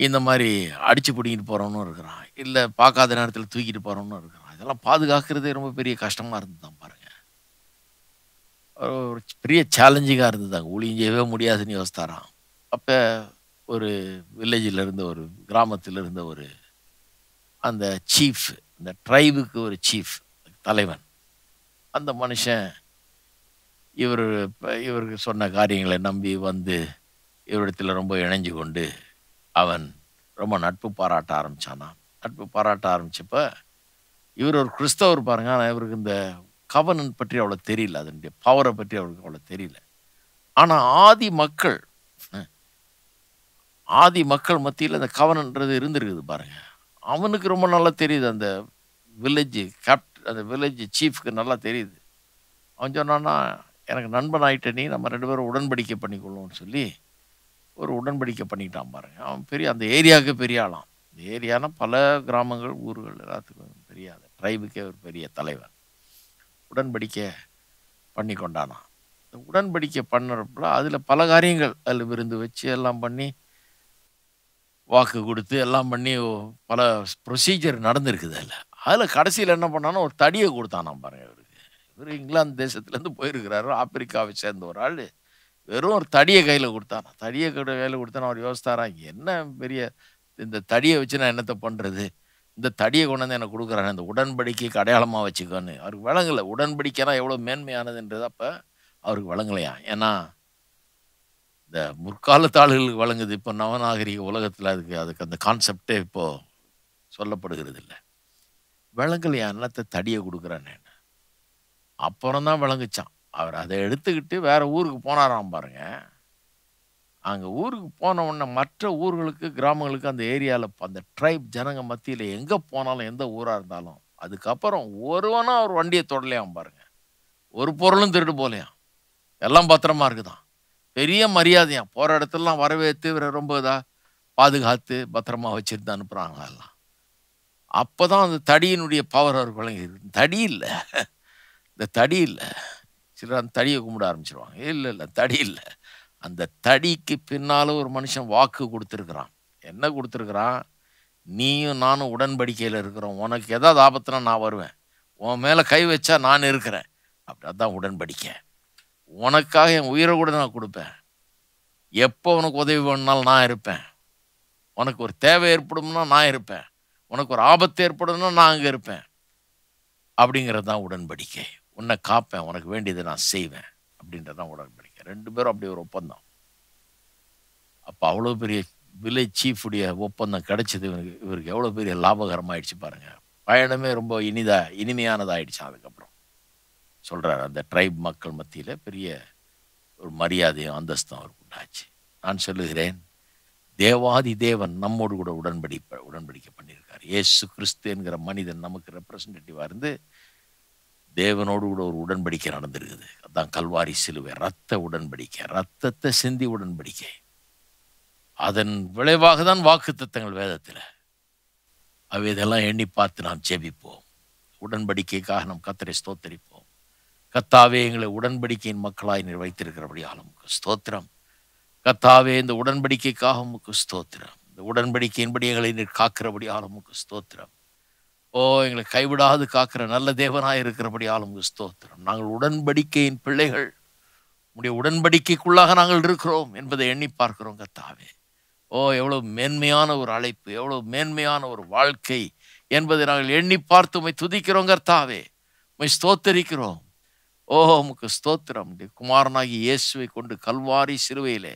இந்த மாதிரி அடித்து பிடிங்கிட்டு போகிறவனும் இருக்கிறான் இல்லை பார்க்காத நேரத்தில் தூக்கிட்டு போகிறவனும் இருக்கிறான் இதெல்லாம் பாதுகாக்கிறதே ரொம்ப பெரிய கஷ்டமாக இருந்துதான் பாருங்கள் ஒரு பெரிய சேலஞ்சிங்காக இருந்ததாங்க ஒளிஞ்சவே முடியாதுன்னு யோசித்தாராம் அப்போ ஒரு வில்லேஜில் இருந்த ஒரு கிராமத்தில் இருந்த ஒரு அந்த சீஃப் இந்த ட்ரைபுக்கு ஒரு சீஃப் தலைவன் அந்த மனுஷன் இவர் இவருக்கு சொன்ன காரியங்களை நம்பி வந்து இவரிடத்தில் ரொம்ப இணைஞ்சு கொண்டு அவன் ரொம்ப நட்பு பாராட்ட ஆரம்பித்தானா நட்பு பாராட்ட ஆரம்பித்தப்ப இவர் ஒரு கிறிஸ்தவர் பாருங்க ஆனால் இவருக்கு இந்த கவனன் பற்றி அவ்வளோ தெரியல அதனுடைய பவரை பற்றி அவருக்கு அவ்வளோ தெரியல ஆனால் ஆதி மக்கள் ஆதி மக்கள் மத்தியில் அந்த கவனன்றது இருந்திருக்குது பாருங்கள் அவனுக்கு ரொம்ப நல்லா தெரியுது அந்த வில்லேஜ் கேப் அந்த வில்லேஜ் சீஃப்க்கு நல்லா தெரியுது அவன் சொன்னான்னா எனக்கு நண்பன் ஆகிட்ட நீ நம்ம ரெண்டு பேரும் உடன்படிக்கை பண்ணிக்கொள்ளும்னு சொல்லி ஒரு உடன்படிக்கை பண்ணிக்கிட்டான் பாருங்க அவன் பெரிய அந்த ஏரியாவுக்கு பெரிய ஆளாம் இந்த ஏரியானா பல கிராமங்கள் ஊர்கள் எல்லாத்துக்கும் பெரிய அந்த ட்ரைபுக்கே ஒரு பெரிய தலைவர் உடன்படிக்கை பண்ணி கொண்டானான் இந்த உடன்படிக்கை பண்ணுறப்பல அதில் பல காரியங்கள் அதில் விருந்து வச்சு எல்லாம் பண்ணி வாக்கு கொடுத்து எல்லாம் பண்ணி பல ப்ரொசீஜர் நடந்திருக்குது அதில் அதில் கடைசியில் என்ன பண்ணானோ ஒரு தடியை கொடுத்தானா பாருங்க இவருக்கு இவர் இங்கிலாந்து தேசத்துலேருந்து போயிருக்கிறாரு ஆப்பிரிக்காவை சேர்ந்த ஒரு ஆள் வெறும் ஒரு தடியை கையில் கொடுத்தானா தடியை கையில் கொடுத்தானா அவர் யோசித்தாரா என்ன பெரிய இந்த தடியை வச்சு நான் என்னத்தை பண்ணுறது இந்த தடியை கொண்டு வந்து எனக்கு கொடுக்குறாங்க இந்த உடன்படிக்கைக்கு அடையாளமாக வச்சுக்கோன்னு அவருக்கு விளங்கலை உடன்படிக்கைனா எவ்வளோ மேன்மையானதுன்றது அப்போ அவருக்கு விளங்கலையா ஏன்னா இந்த முற்காலத்து ஆளுகளுக்கு வழங்குது இப்போ நவநாகரிக உலகத்தில் அதுக்கு அதுக்கு அந்த கான்செப்டே இப்போது சொல்லப்படுகிறது இல்லை என் என்னத்தை தடியை கொடுக்குறேன் அப்புறம் தான் விளங்குச்சான் அவர் அதை எடுத்துக்கிட்டு வேறு ஊருக்கு போனாராம் பாருங்க அங்கே ஊருக்கு போன உடனே மற்ற ஊர்களுக்கு கிராமங்களுக்கு அந்த ஏரியாவில் அந்த ட்ரைப் ஜனங்க மத்தியில் எங்கே போனாலும் எந்த ஊராக இருந்தாலும் அதுக்கப்புறம் ஒருவனும் அவர் வண்டியை தொடலையாம் பாருங்க ஒரு பொருளும் திருட்டு போகலையாம் எல்லாம் பத்திரமா இருக்குதான் பெரிய மரியாதையா போகிற இடத்துலலாம் வரவேற்று இவரை ரொம்ப இதாக பாதுகாத்து பத்திரமா வச்சுட்டு அனுப்புகிறாங்க எல்லாம் அப்போ தான் அந்த தடியினுடைய பவர் அவர்களுக்கு தடி இல்லை இந்த தடி இல்லை சிலர் அந்த தடியை கும்பிட ஆரம்பிச்சிருவாங்க இல்லை இல்லை தடி இல்லை அந்த தடிக்கு பின்னால் ஒரு மனுஷன் வாக்கு கொடுத்துருக்குறான் என்ன கொடுத்துருக்குறான் நீயும் நானும் உடன்படிக்கையில் இருக்கிறோம் உனக்கு எதாவது ஆபத்துனா நான் வருவேன் உன் மேலே கை வச்சா நான் இருக்கிறேன் அப்படி அதான் உடன்படிக்கை உனக்காக என் உயிரை கூட நான் கொடுப்பேன் எப்போ உனக்கு உதவி வேணுனாலும் நான் இருப்பேன் உனக்கு ஒரு தேவை ஏற்படும்னா நான் இருப்பேன் உனக்கு ஒரு ஆபத்து ஏற்படும்னா நான் அங்கே இருப்பேன் அப்படிங்கிறது தான் உடன்படிக்கை உன்னை காப்பேன் உனக்கு வேண்டியதை நான் செய்வேன் அப்படின்றது தான் உடன்படிக்கை ரெண்டு பேரும் அப்படி ஒரு ஒப்பந்தம் அப்போ அவ்வளோ பெரிய வில்லேஜ் சீஃபுடைய ஒப்பந்தம் கிடைச்சது இவருக்கு இவருக்கு எவ்வளோ பெரிய லாபகரமாகிடுச்சு பாருங்கள் பயணமே ரொம்ப இனிதாக இனிமையானதாகிடுச்சு அதுக்கப்புறம் சொல்கிறார் அந்த ட்ரைப் மக்கள் மத்தியில் பெரிய ஒரு மரியாதையும் அந்தஸ்தும் அவருக்கு உண்டாச்சு நான் சொல்லுகிறேன் தேவாதி தேவன் நம்மோடு கூட உடன்படி உடன்படிக்கை பண்ணியிருக்கார் ஏசு கிறிஸ்து என்கிற மனிதன் நமக்கு ரெப்ரசன்டேட்டிவாக இருந்து தேவனோடு கூட ஒரு உடன்படிக்கை நடந்திருக்குது அதான் கல்வாரி சிலுவை ரத்த உடன்படிக்கை ரத்தத்தை சிந்தி உடன்படிக்கை அதன் விளைவாக தான் வாக்கு வேதத்தில் அவை இதெல்லாம் எண்ணி பார்த்து நாம் ஜெபிப்போம் உடன்படிக்கைக்காக நாம் கத்திரை ஸ்தோத்தரிப்போம் கத்தாவே எங்களை உடன்படிக்கையின் மக்களாய் நீர் வைத்திருக்கிறபடி உமக்கு ஸ்தோத்திரம் கத்தாவே இந்த உடன்படிக்கைக்காக உமக்கு ஸ்தோத்திரம் இந்த உடன்படிக்கையின்படி எங்களை நீர் காக்கிறபடியால் உமக்கு ஸ்தோத்திரம் ஓ எங்களை கைவிடாது காக்கிற நல்ல தேவனாய் இருக்கிறபடி உமக்கு ஸ்தோத்திரம் நாங்கள் உடன்படிக்கையின் பிள்ளைகள் உடைய உடன்படிக்கைக்குள்ளாக நாங்கள் இருக்கிறோம் என்பதை எண்ணி பார்க்கிறோம் கத்தாவே ஓ எவ்வளோ மேன்மையான ஒரு அழைப்பு எவ்வளோ மேன்மையான ஒரு வாழ்க்கை என்பதை நாங்கள் எண்ணி பார்த்து உமை துதிக்கிறோம் கர்த்தாவே உமை ஸ்தோத்தரிக்கிறோம் ஓ உமக்கு ஸ்தோத்திரம் குமாரனாகி இயேசுவை கொண்டு கல்வாரி சிறுவையிலே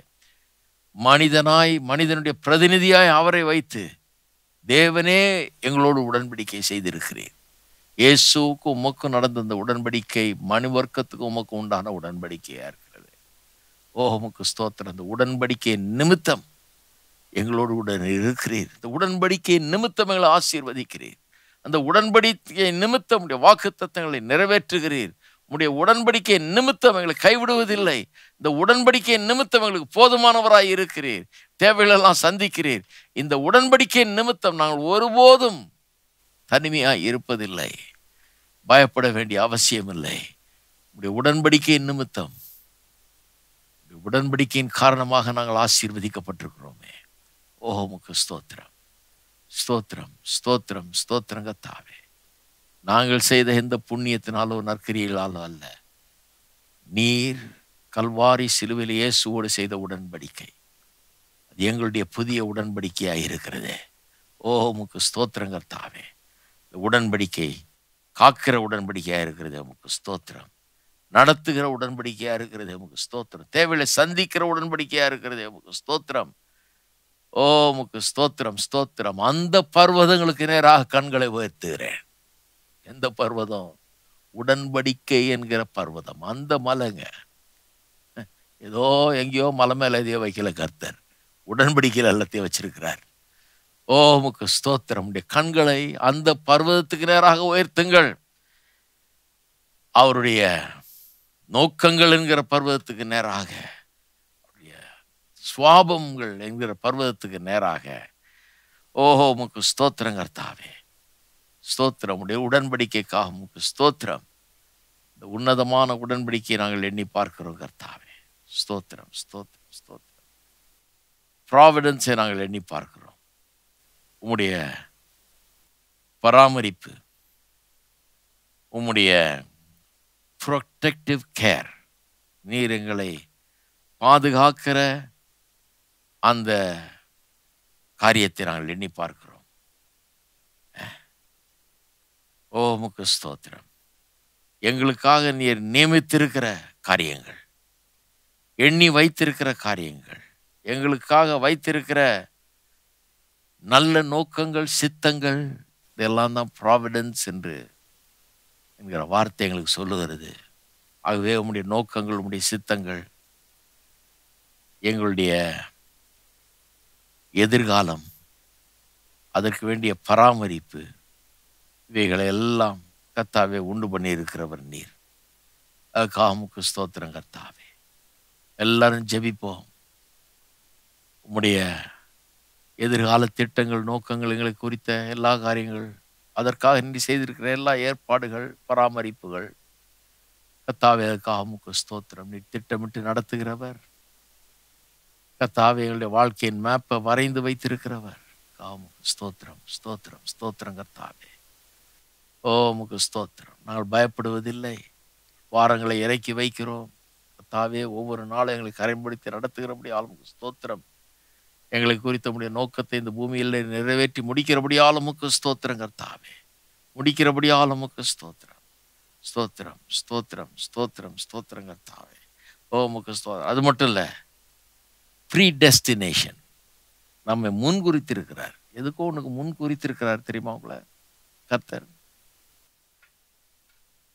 மனிதனாய் மனிதனுடைய பிரதிநிதியாய் அவரை வைத்து தேவனே எங்களோடு உடன்படிக்கை செய்திருக்கிறேன் இயேசுவுக்கும் உமக்கும் நடந்த இந்த உடன்படிக்கை மணி வர்க்கத்துக்கும் உமக்கு உண்டான உடன்படிக்கையாக இருக்கிறது ஓ உமக்கு ஸ்தோத்திரம் இந்த உடன்படிக்கை நிமித்தம் எங்களோடு உடன் இருக்கிறீர் இந்த உடன்படிக்கை நிமித்தம் எங்களை ஆசீர்வதிக்கிறீர் அந்த உடன்படிக்கை நிமித்தம் உடைய வாக்கு நிறைவேற்றுகிறீர் உடைய உடன்படிக்கை நிமித்தம் எங்களை கைவிடுவதில்லை இந்த உடன்படிக்கை நிமித்தம் எங்களுக்கு போதுமானவராய் இருக்கிறீர் தேவைகளெல்லாம் சந்திக்கிறீர் இந்த உடன்படிக்கை நிமித்தம் நாங்கள் ஒருபோதும் தனிமையாக இருப்பதில்லை பயப்பட வேண்டிய அவசியம் இல்லை உடைய உடன்படிக்கை நிமித்தம் உடன்படிக்கையின் காரணமாக நாங்கள் ஆசீர்வதிக்கப்பட்டிருக்கிறோமே ஓஹோமுக்கு ஸ்தோத்திரம் ஸ்தோத்திரம் ஸ்தோத்திரம் ஸ்தோத்திரங்க தாவே நாங்கள் செய்த எந்த புண்ணியத்தினாலோ நற்கிரியினாலோ அல்ல நீர் கல்வாரி சிலுவிலேயே சுவோடு செய்த உடன்படிக்கை அது எங்களுடைய புதிய உடன்படிக்கையாக இருக்கிறது ஓ முக்கு ஸ்தோத்திரங்கள் தாவே உடன்படிக்கை காக்கிற உடன்படிக்கையாக இருக்கிறது உமக்கு ஸ்தோத்திரம் நடத்துகிற உடன்படிக்கையாக இருக்கிறது உமக்கு ஸ்தோத்திரம் தேவையில்லை சந்திக்கிற உடன்படிக்கையாக இருக்கிறது உமக்கு ஸ்தோத்திரம் ஓ முக்கு ஸ்தோத்திரம் ஸ்தோத்திரம் அந்த பர்வதங்களுக்கு நேராக கண்களை உயர்த்துகிறேன் எந்த பர்வதம் உடன்படிக்கை என்கிற பர்வதம் அந்த மலைங்க ஏதோ எங்கேயோ மலை மேலே எதையோ வைக்கல கர்த்தர் உடன்படிக்கையில் எல்லாத்தையும் வச்சிருக்கிறார் ஓ முக்கு ஸ்தோத்திரம் கண்களை அந்த பர்வதத்துக்கு நேராக உயர்த்துங்கள் அவருடைய நோக்கங்கள் என்கிற பர்வதத்துக்கு நேராக அவருடைய சுவாபங்கள் என்கிற பர்வதத்துக்கு நேராக ஓஹோ முக்கு ஸ்தோத்திரம் கர்த்தாவே ஸ்தோத்திரம் உடைய உடன்படிக்கைக்காக உமக்கு ஸ்தோத்திரம் இந்த உன்னதமான உடன்படிக்கையை நாங்கள் எண்ணி பார்க்கிறோம் கர்த்தாவே ஸ்தோத்திரம் ஸ்தோத்திரம் ஸ்தோத்திரம் ப்ராவிடன்ஸை நாங்கள் எண்ணி பார்க்கிறோம் உம்முடைய பராமரிப்பு உம்முடைய ப்ரொட்டக்டிவ் கேர் நீர் எங்களை பாதுகாக்கிற அந்த காரியத்தை நாங்கள் எண்ணி பார்க்கிறோம் ஓமுக்கு ஸ்தோத்திரம் எங்களுக்காக நீர் நியமித்திருக்கிற காரியங்கள் எண்ணி வைத்திருக்கிற காரியங்கள் எங்களுக்காக வைத்திருக்கிற நல்ல நோக்கங்கள் சித்தங்கள் இதெல்லாம் தான் ப்ராவிடன்ஸ் என்று என்கிற வார்த்தை எங்களுக்கு சொல்லுகிறது ஆகவே உம்முடைய நோக்கங்கள் உம்முடைய சித்தங்கள் எங்களுடைய எதிர்காலம் அதற்கு வேண்டிய பராமரிப்பு இவைகளை எல்லாம் கத்தாவே உண்டு பண்ணி இருக்கிறவர் நீர் காமுக்கு ஸ்தோத்திரம் கர்த்தாவே எல்லாரும் ஜெபிப்போம் உம்முடைய எதிர்கால திட்டங்கள் நோக்கங்கள் எங்களை குறித்த எல்லா காரியங்கள் அதற்காக நீ செய்திருக்கிற எல்லா ஏற்பாடுகள் பராமரிப்புகள் கத்தாவே காமுக்கு ஸ்தோத்திரம் நீ திட்டமிட்டு நடத்துகிறவர் கத்தாவே எங்களுடைய வாழ்க்கையின் மேப்பை வரைந்து வைத்திருக்கிறவர் காமுக்கு ஸ்தோத்திரம் ஸ்தோத்திரம் ஸ்தோத்திரம் கத்தாவே ஓ உமக்கு ஸ்தோத்திரம் நாங்கள் பயப்படுவதில்லை வாரங்களை இறக்கி வைக்கிறோம் தாவே ஒவ்வொரு நாளும் எங்களை கரைப்படுத்தி ஆள் முக்கு ஸ்தோத்திரம் எங்களை குறித்த முடிய நோக்கத்தை இந்த பூமியில் நிறைவேற்றி முக்கு உமக்கு தாவே முடிக்கிறபடி ஆள் முக்கு ஸ்தோத்திரம் ஸ்தோத்திரம் ஸ்தோத்திரம் ஸ்தோத்திரம் ஸ்தோத்திரங்கிற தாவே ஓ உமக்கு ஸ்தோத்திரம் அது மட்டும் இல்லை ப்ரீ டெஸ்டினேஷன் நம்மை முன் குறித்திருக்கிறார் எதுக்கோ உனக்கு முன் குறித்திருக்கிறார் தெரியுமா உங்களை கத்தர்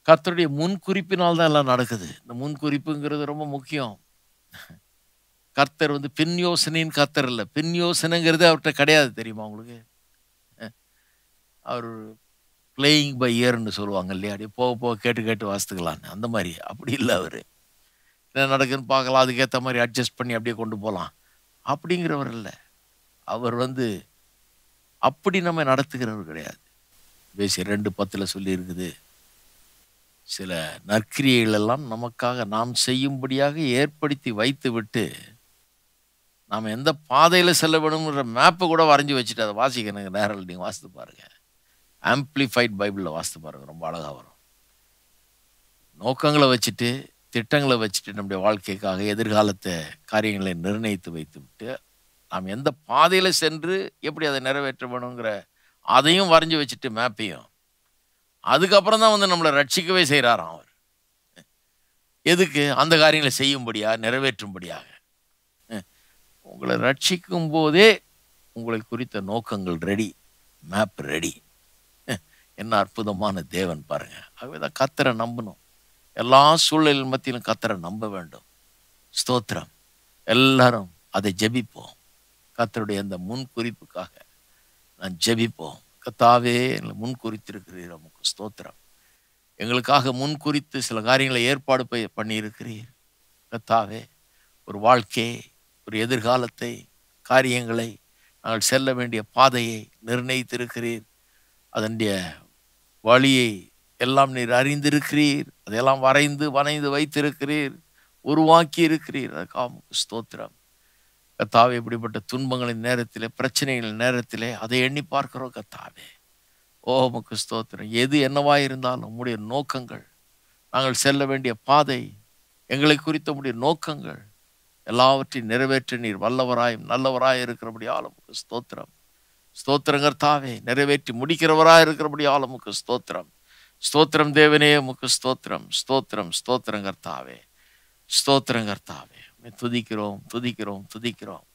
கர்த்தருடைய முன்குறிப்பினால் தான் எல்லாம் நடக்குது இந்த முன்குறிப்புங்கிறது ரொம்ப முக்கியம் கர்த்தர் வந்து பின் யோசனைன்னு கர்த்தர் இல்லை பின் யோசனைங்கிறது அவர்கிட்ட கிடையாது தெரியுமா உங்களுக்கு அவர் பிளேயிங் பை இயர்ன்னு சொல்லுவாங்க இல்லையா அப்படியே போக போக கேட்டு கேட்டு வாசித்துக்கலான்னு அந்த மாதிரி அப்படி இல்லை அவர் என்ன நடக்குதுன்னு பார்க்கலாம் அதுக்கேற்ற மாதிரி அட்ஜஸ்ட் பண்ணி அப்படியே கொண்டு போகலாம் அப்படிங்கிறவர் இல்லை அவர் வந்து அப்படி நம்ம நடத்துகிறவர் கிடையாது பேசி ரெண்டு பத்தில் சொல்லியிருக்குது சில நற்கிரியைகள் எல்லாம் நமக்காக நாம் செய்யும்படியாக ஏற்படுத்தி வைத்துவிட்டு நாம் எந்த பாதையில் செல்ல வேணுங்கிற மேப்பை கூட வரைஞ்சி வச்சுட்டு அதை வாசிக்க எனக்கு நேரில் நீங்கள் வாசித்து பாருங்கள் ஆம்பிளிஃபைட் பைபிளில் வாசித்து பாருங்கள் ரொம்ப அழகாக வரும் நோக்கங்களை வச்சுட்டு திட்டங்களை வச்சுட்டு நம்முடைய வாழ்க்கைக்காக எதிர்காலத்தை காரியங்களை நிர்ணயித்து வைத்து விட்டு நாம் எந்த பாதையில் சென்று எப்படி அதை நிறைவேற்ற வேணுங்கிற அதையும் வரைஞ்சி வச்சுட்டு மேப்பையும் அதுக்கப்புறம் தான் வந்து நம்மளை ரட்சிக்கவே செய்கிறாராம் அவர் எதுக்கு அந்த காரியங்களை செய்யும்படியாக நிறைவேற்றும்படியாக உங்களை ரட்சிக்கும் போதே உங்களை குறித்த நோக்கங்கள் ரெடி மேப் ரெடி என்ன அற்புதமான தேவன் பாருங்கள் ஆகவே தான் கத்தரை நம்பணும் எல்லா சூழலில் மத்தியிலும் கத்தரை நம்ப வேண்டும் ஸ்தோத்திரம் எல்லாரும் அதை ஜெபிப்போம் கத்தருடைய அந்த முன் குறிப்புக்காக நான் ஜெபிப்போம் கத்தாவே எங்களை முன் குறித்திருக்கிறீர் உமக்கு ஸ்தோத்திரம் எங்களுக்காக முன் குறித்து சில காரியங்களை ஏற்பாடு பண்ணியிருக்கிறீர் கத்தாவே ஒரு வாழ்க்கையை ஒரு எதிர்காலத்தை காரியங்களை நாங்கள் செல்ல வேண்டிய பாதையை நிர்ணயித்திருக்கிறீர் அதனுடைய வழியை எல்லாம் நீர் அறிந்திருக்கிறீர் அதையெல்லாம் வரைந்து வரைந்து வைத்திருக்கிறீர் உருவாக்கி இருக்கிறீர் அதுக்காக ஸ்தோத்திரம் கத்தாவே இப்படிப்பட்ட துன்பங்களின் நேரத்தில் பிரச்சனைகளின் நேரத்தில் அதை எண்ணி பார்க்கிறோம் கத்தாவே ஓ உமக்கு ஸ்தோத்திரம் எது என்னவாக இருந்தாலும் உம்முடைய நோக்கங்கள் நாங்கள் செல்ல வேண்டிய பாதை எங்களை குறித்த உடைய நோக்கங்கள் எல்லாவற்றையும் நிறைவேற்ற நீர் வல்லவராயும் நல்லவராய் இருக்கிறபடி உமக்கு ஸ்தோத்திரம் தாவே நிறைவேற்றி முடிக்கிறவராய் இருக்கிறபடி உமக்கு ஸ்தோத்திரம் ஸ்தோத்திரம் தேவனே முக்கு ஸ்தோத்திரம் ஸ்தோத்திரம் தாவே ஸ்தோத்திரங்கள் தாவே துதிக்கிறோம் துதிக்கிறோம் துதிக்கிறோம்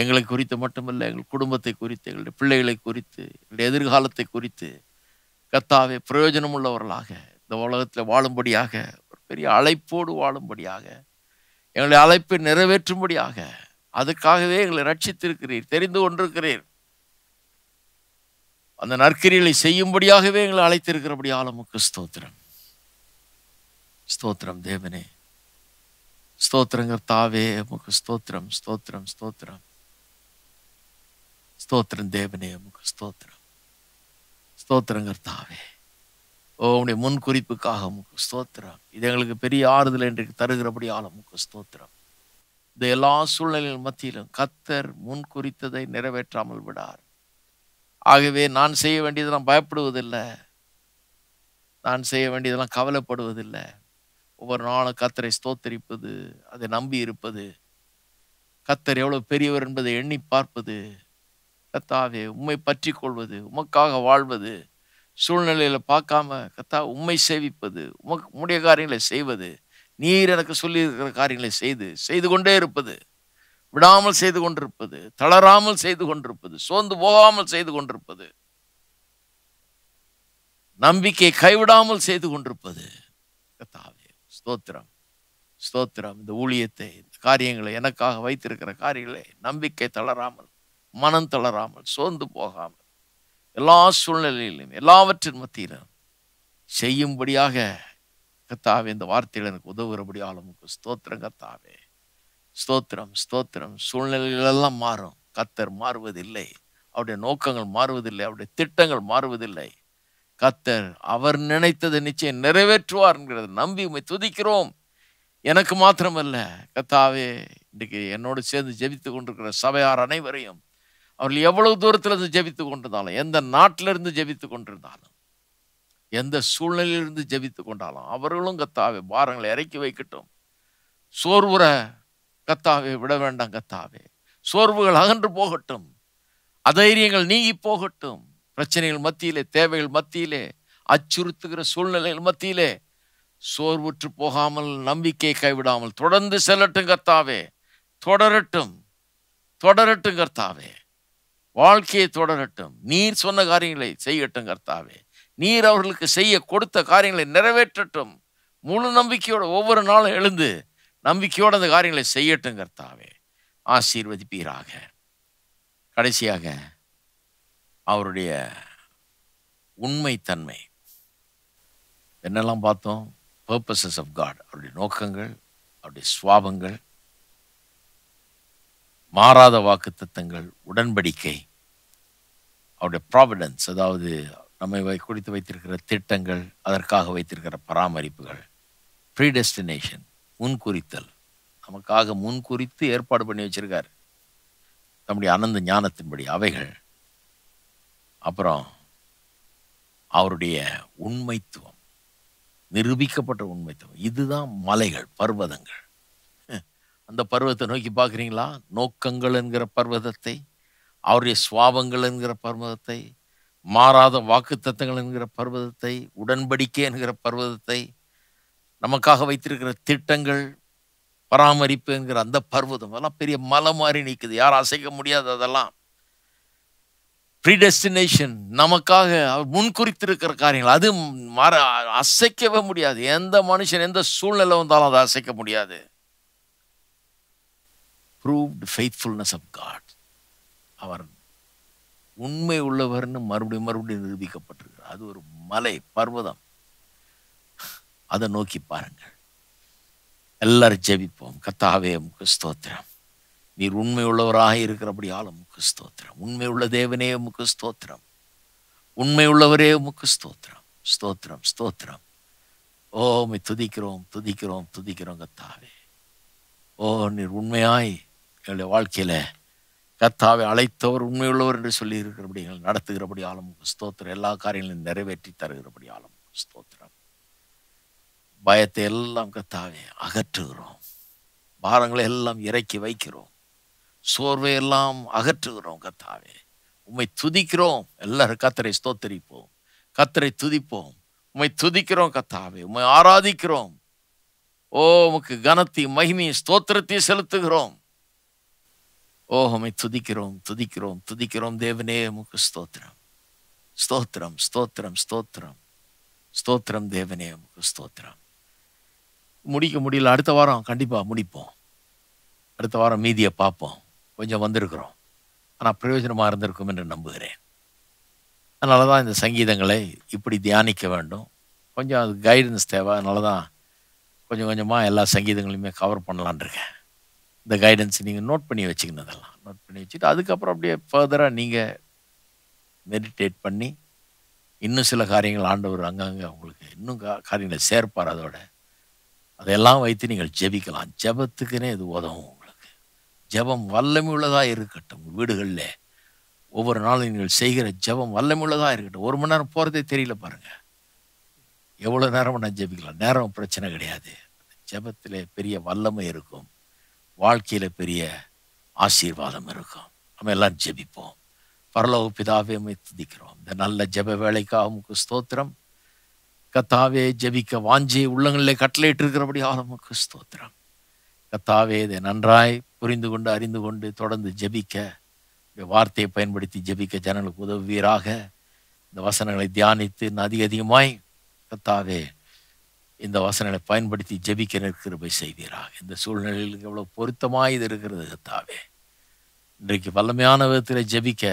எங்களை குறித்து மட்டுமல்ல எங்கள் குடும்பத்தை குறித்து எங்களுடைய பிள்ளைகளை குறித்து எங்களுடைய எதிர்காலத்தை குறித்து கத்தாவே பிரயோஜனம் உள்ளவர்களாக இந்த உலகத்தில் வாழும்படியாக ஒரு பெரிய அழைப்போடு வாழும்படியாக எங்களுடைய அழைப்பை நிறைவேற்றும்படியாக அதுக்காகவே எங்களை ரட்சித்திருக்கிறீர் தெரிந்து கொண்டிருக்கிறீர் அந்த நற்கிரிகளை செய்யும்படியாகவே எங்களை அழைத்திருக்கிறபடியாலும் ஸ்தோத்திரம் ஸ்தோத்திரம் தேவனே ஸ்தோத்திரம் கர்த்தாவே உமக்கு ஸ்தோத்திரம் ஸ்தோத்திரம் ஸ்தோத்திரம் ஸ்தோத்திரம் தேவனே உமக்கு ஸ்தோத்திரம் ஸ்தோத்திரம் கர்த்தாவே ஓ உடைய முன் குறிப்புக்காக உமக்கு ஸ்தோத்திரம் இது எங்களுக்கு பெரிய ஆறுதல் இன்றைக்கு தருகிறபடியால் உமக்கு ஸ்தோத்திரம் இந்த எல்லா சூழ்நிலைகள் மத்தியிலும் கத்தர் முன் குறித்ததை நிறைவேற்றாமல் விடார் ஆகவே நான் செய்ய வேண்டியதெல்லாம் பயப்படுவதில்லை நான் செய்ய வேண்டியதெல்லாம் கவலைப்படுவதில்லை ஒவ்வொரு நாளும் கத்தரை ஸ்தோத்தரிப்பது அதை நம்பி இருப்பது கத்தர் எவ்வளோ பெரியவர் என்பதை எண்ணி பார்ப்பது கத்தாவே உண்மை பற்றி கொள்வது உமக்காக வாழ்வது சூழ்நிலையில் பார்க்காம கத்தா உண்மை சேவிப்பது உமக்கு உடைய காரியங்களை செய்வது நீர் எனக்கு சொல்லியிருக்கிற காரியங்களை செய்து செய்து கொண்டே இருப்பது விடாமல் செய்து கொண்டிருப்பது தளராமல் செய்து கொண்டிருப்பது சோர்ந்து போகாமல் செய்து கொண்டிருப்பது நம்பிக்கை கைவிடாமல் செய்து கொண்டிருப்பது ஸ்தோத்திரம் ஸ்தோத்திரம் இந்த ஊழியத்தை இந்த காரியங்களை எனக்காக வைத்திருக்கிற காரியங்களை நம்பிக்கை தளராமல் மனம் தளராமல் சோர்ந்து போகாமல் எல்லா சூழ்நிலையிலும் எல்லாவற்றின் மத்தியிலும் செய்யும்படியாக கத்தாவே இந்த வார்த்தையில் எனக்கு உதவுகிறபடி ஆளும் ஸ்தோத்திரம் கத்தாவே ஸ்தோத்திரம் ஸ்தோத்திரம் சூழ்நிலைகளெல்லாம் மாறும் கத்தர் மாறுவதில்லை அவருடைய நோக்கங்கள் மாறுவதில்லை அவருடைய திட்டங்கள் மாறுவதில்லை கத்தர் அவர் நினைத்தது நிச்சயம் நிறைவேற்றுவார் என்கிறத நம்பி உண்மை துதிக்கிறோம் எனக்கு மாத்திரமல்ல கத்தாவே இன்றைக்கு என்னோடு சேர்ந்து ஜெபித்து கொண்டிருக்கிற சபையார் அனைவரையும் அவர்கள் எவ்வளவு தூரத்திலிருந்து ஜெபித்து கொண்டிருந்தாலும் எந்த நாட்டிலிருந்து ஜெபித்து கொண்டிருந்தாலும் எந்த சூழ்நிலையிலிருந்து ஜெபித்து கொண்டாலும் அவர்களும் கத்தாவே பாரங்களை இறக்கி வைக்கட்டும் சோர்வுற கத்தாவே விட வேண்டாம் கத்தாவே சோர்வுகள் அகன்று போகட்டும் அதைரியங்கள் நீங்கி போகட்டும் பிரச்சனைகள் மத்தியிலே தேவைகள் மத்தியிலே அச்சுறுத்துகிற சூழ்நிலைகள் மத்தியிலே சோர்வுற்று போகாமல் நம்பிக்கை கைவிடாமல் தொடர்ந்து செல்லட்டும் கர்த்தாவே தொடரட்டும் தொடரட்டும் கர்த்தாவே வாழ்க்கையை தொடரட்டும் நீர் சொன்ன காரியங்களை செய்யட்டும் கர்த்தாவே நீர் அவர்களுக்கு செய்ய கொடுத்த காரியங்களை நிறைவேற்றட்டும் முழு நம்பிக்கையோடு ஒவ்வொரு நாளும் எழுந்து நம்பிக்கையோடு அந்த காரியங்களை செய்யட்டும் கர்த்தாவே ஆசீர்வதிப்பீராக கடைசியாக அவருடைய உண்மைத்தன்மை என்னெல்லாம் பார்த்தோம் பர்பஸஸ் ஆஃப் காட் அவருடைய நோக்கங்கள் அவருடைய சுவாபங்கள் மாறாத வாக்கு தத்தங்கள் உடன்படிக்கை அவருடைய ப்ராவிடன்ஸ் அதாவது நம்மை குறித்து வைத்திருக்கிற திட்டங்கள் அதற்காக வைத்திருக்கிற பராமரிப்புகள் ப்ரீடெஸ்டினேஷன் முன்குறித்தல் நமக்காக முன்குறித்து ஏற்பாடு பண்ணி வச்சுருக்கார் நம்முடைய அனந்த ஞானத்தின்படி அவைகள் அப்புறம் அவருடைய உண்மைத்துவம் நிரூபிக்கப்பட்ட உண்மைத்துவம் இதுதான் மலைகள் பர்வதங்கள் அந்த பர்வத்தை நோக்கி பார்க்குறீங்களா நோக்கங்கள் என்கிற பர்வதத்தை அவருடைய சுவாபங்கள் என்கிற பர்வதத்தை மாறாத வாக்குத்தத்தங்கள் என்கிற பர்வதத்தை உடன்படிக்கை என்கிற பர்வதத்தை நமக்காக வைத்திருக்கிற திட்டங்கள் பராமரிப்பு என்கிற அந்த பர்வதம் அதெல்லாம் பெரிய மலை மாதிரி நிற்குது யாரும் அசைக்க முடியாது அதெல்லாம் ப்ரீடெஸ்டினேஷன் நமக்காக முன் குறித்திருக்கிற காரியங்கள் அது மற அசைக்கவே முடியாது எந்த மனுஷன் எந்த சூழ்நிலை வந்தாலும் அதை அசைக்க முடியாது ப்ரூவ்டு ஃபெய்த்ஃபுல்னஸ் ஆஃப் காட் அவர் உண்மை உள்ளவர்னு மறுபடியும் மறுபடியும் நிரூபிக்கப்பட்டிருக்கிறார் அது ஒரு மலை பர்வதம் அதை நோக்கி பாருங்கள் எல்லாரும் ஜெபிப்போம் கத்தாவே கிறிஸ்தோத்திரம் நீர் உண்மையுள்ளவராக ஆளும் முக்கு ஸ்தோத்திரம் உண்மையுள்ள தேவனே முக்கு ஸ்தோத்திரம் உண்மையுள்ளவரே முக்கு ஸ்தோத்திரம் ஸ்தோத்திரம் ஸ்தோத்திரம் ஓ துதிக்கிறோம் துதிக்கிறோம் துதிக்கிறோம் கத்தாவே ஓ நீர் உண்மையாய் எங்களுடைய வாழ்க்கையில் கத்தாவை அழைத்தவர் உண்மையுள்ளவர் என்று சொல்லி இருக்கிறபடி எங்கள் நடத்துகிறபடி ஆளும் ஸ்தோத்திரம் எல்லா காரியங்களையும் நிறைவேற்றி தருகிறபடி ஆளும் ஸ்தோத்திரம் பயத்தை எல்லாம் கத்தாவே அகற்றுகிறோம் பாரங்களை எல்லாம் இறக்கி வைக்கிறோம் சோர்வையெல்லாம் அகற்றுகிறோம் கத்தாவே உம்மை துதிக்கிறோம் எல்லாரும் கத்தரை ஸ்தோத்தரிப்போம் கத்தரை துதிப்போம் உம்மை துதிக்கிறோம் கத்தாவே உம்மை ஆராதிக்கிறோம் ஓ உமக்கு கனத்தை மகிமையும் ஸ்தோத்திரத்தை செலுத்துகிறோம் ஓ உம்மை துதிக்கிறோம் துதிக்கிறோம் துதிக்கிறோம் தேவனே உமக்கு ஸ்தோத்திரம் ஸ்தோத்திரம் ஸ்தோத்திரம் ஸ்தோத்திரம் ஸ்தோத்திரம் தேவனே உமக்கு ஸ்தோத்திரம் முடிக்க முடியல அடுத்த வாரம் கண்டிப்பாக முடிப்போம் அடுத்த வாரம் மீதியை பார்ப்போம் கொஞ்சம் வந்திருக்கிறோம் ஆனால் பிரயோஜனமாக இருந்திருக்கும் என்று நம்புகிறேன் அதனால தான் இந்த சங்கீதங்களை இப்படி தியானிக்க வேண்டும் கொஞ்சம் அது கைடன்ஸ் தேவை அதனால தான் கொஞ்சம் கொஞ்சமாக எல்லா சங்கீதங்களையுமே கவர் பண்ணலான் இருக்கேன் இந்த கைடன்ஸ் நீங்கள் நோட் பண்ணி வச்சுக்கணும் நோட் பண்ணி வச்சுட்டு அதுக்கப்புறம் அப்படியே ஃபர்தராக நீங்கள் மெடிடேட் பண்ணி இன்னும் சில காரியங்கள் ஆண்டவர் அங்கங்கே உங்களுக்கு இன்னும் கா காரியங்களை சேர்ப்பார் அதோட அதையெல்லாம் வைத்து நீங்கள் ஜெபிக்கலாம் ஜெபத்துக்குன்னே இது உதவும் ஜபம் வல்லமை உள்ளதாக இருக்கட்டும் வீடுகளில் ஒவ்வொரு நாளும் நீங்கள் செய்கிற ஜபம் வல்லமை உள்ளதாக இருக்கட்டும் ஒரு மணி நேரம் போகிறதே தெரியல பாருங்கள் எவ்வளோ நேரம் நான் ஜபிக்கலாம் நேரம் பிரச்சனை கிடையாது ஜபத்தில் பெரிய வல்லமை இருக்கும் வாழ்க்கையில் பெரிய ஆசீர்வாதம் இருக்கும் நம்ம எல்லாம் ஜபிப்போம் பரலோகப்பிதாவே பிதாவே துதிக்கிறோம் இந்த நல்ல ஜப வேலைக்காக உமக்கு ஸ்தோத்திரம் கத்தாவே ஜபிக்க வாஞ்சி உள்ளங்களில் கட்டளையிட்டு இருக்கிறபடி ஆளுமக்கு ஸ்தோத்திரம் கத்தாவே இதை நன்றாய் புரிந்து கொண்டு அறிந்து கொண்டு தொடர்ந்து ஜபிக்க வார்த்தையை பயன்படுத்தி ஜபிக்க ஜனங்களுக்கு உதவியராக இந்த வசனங்களை தியானித்து அதிக அதிகமாய் கத்தாவே இந்த வசனங்களை பயன்படுத்தி ஜபிக்க நிற்கிறபை செய்தீராக இந்த சூழ்நிலையில் எவ்வளோ பொருத்தமாக இது இருக்கிறது கத்தாவே இன்றைக்கு வல்லமையான விதத்தில் ஜபிக்க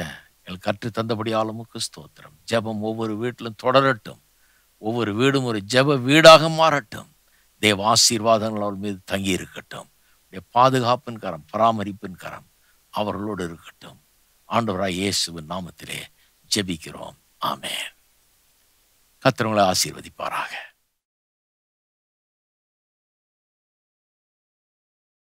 எங்கள் கற்று தந்தபடியாலும் ஸ்தோத்திரம் ஜபம் ஒவ்வொரு வீட்டிலும் தொடரட்டும் ஒவ்வொரு வீடும் ஒரு ஜப வீடாக மாறட்டும் தேவ ஆசீர்வாதங்கள் அவள் மீது தங்கி இருக்கட்டும் பாதுகாப்பின் கரம் பராமரிப்பின் கரம் அவர்களோடு இருக்கட்டும் ஆண்டவராய் இயேசுவின் நாமத்திலே ஜெபிக்கிறோம் ஆமே கத்திரங்களை ஆசீர்வதிப்பாராக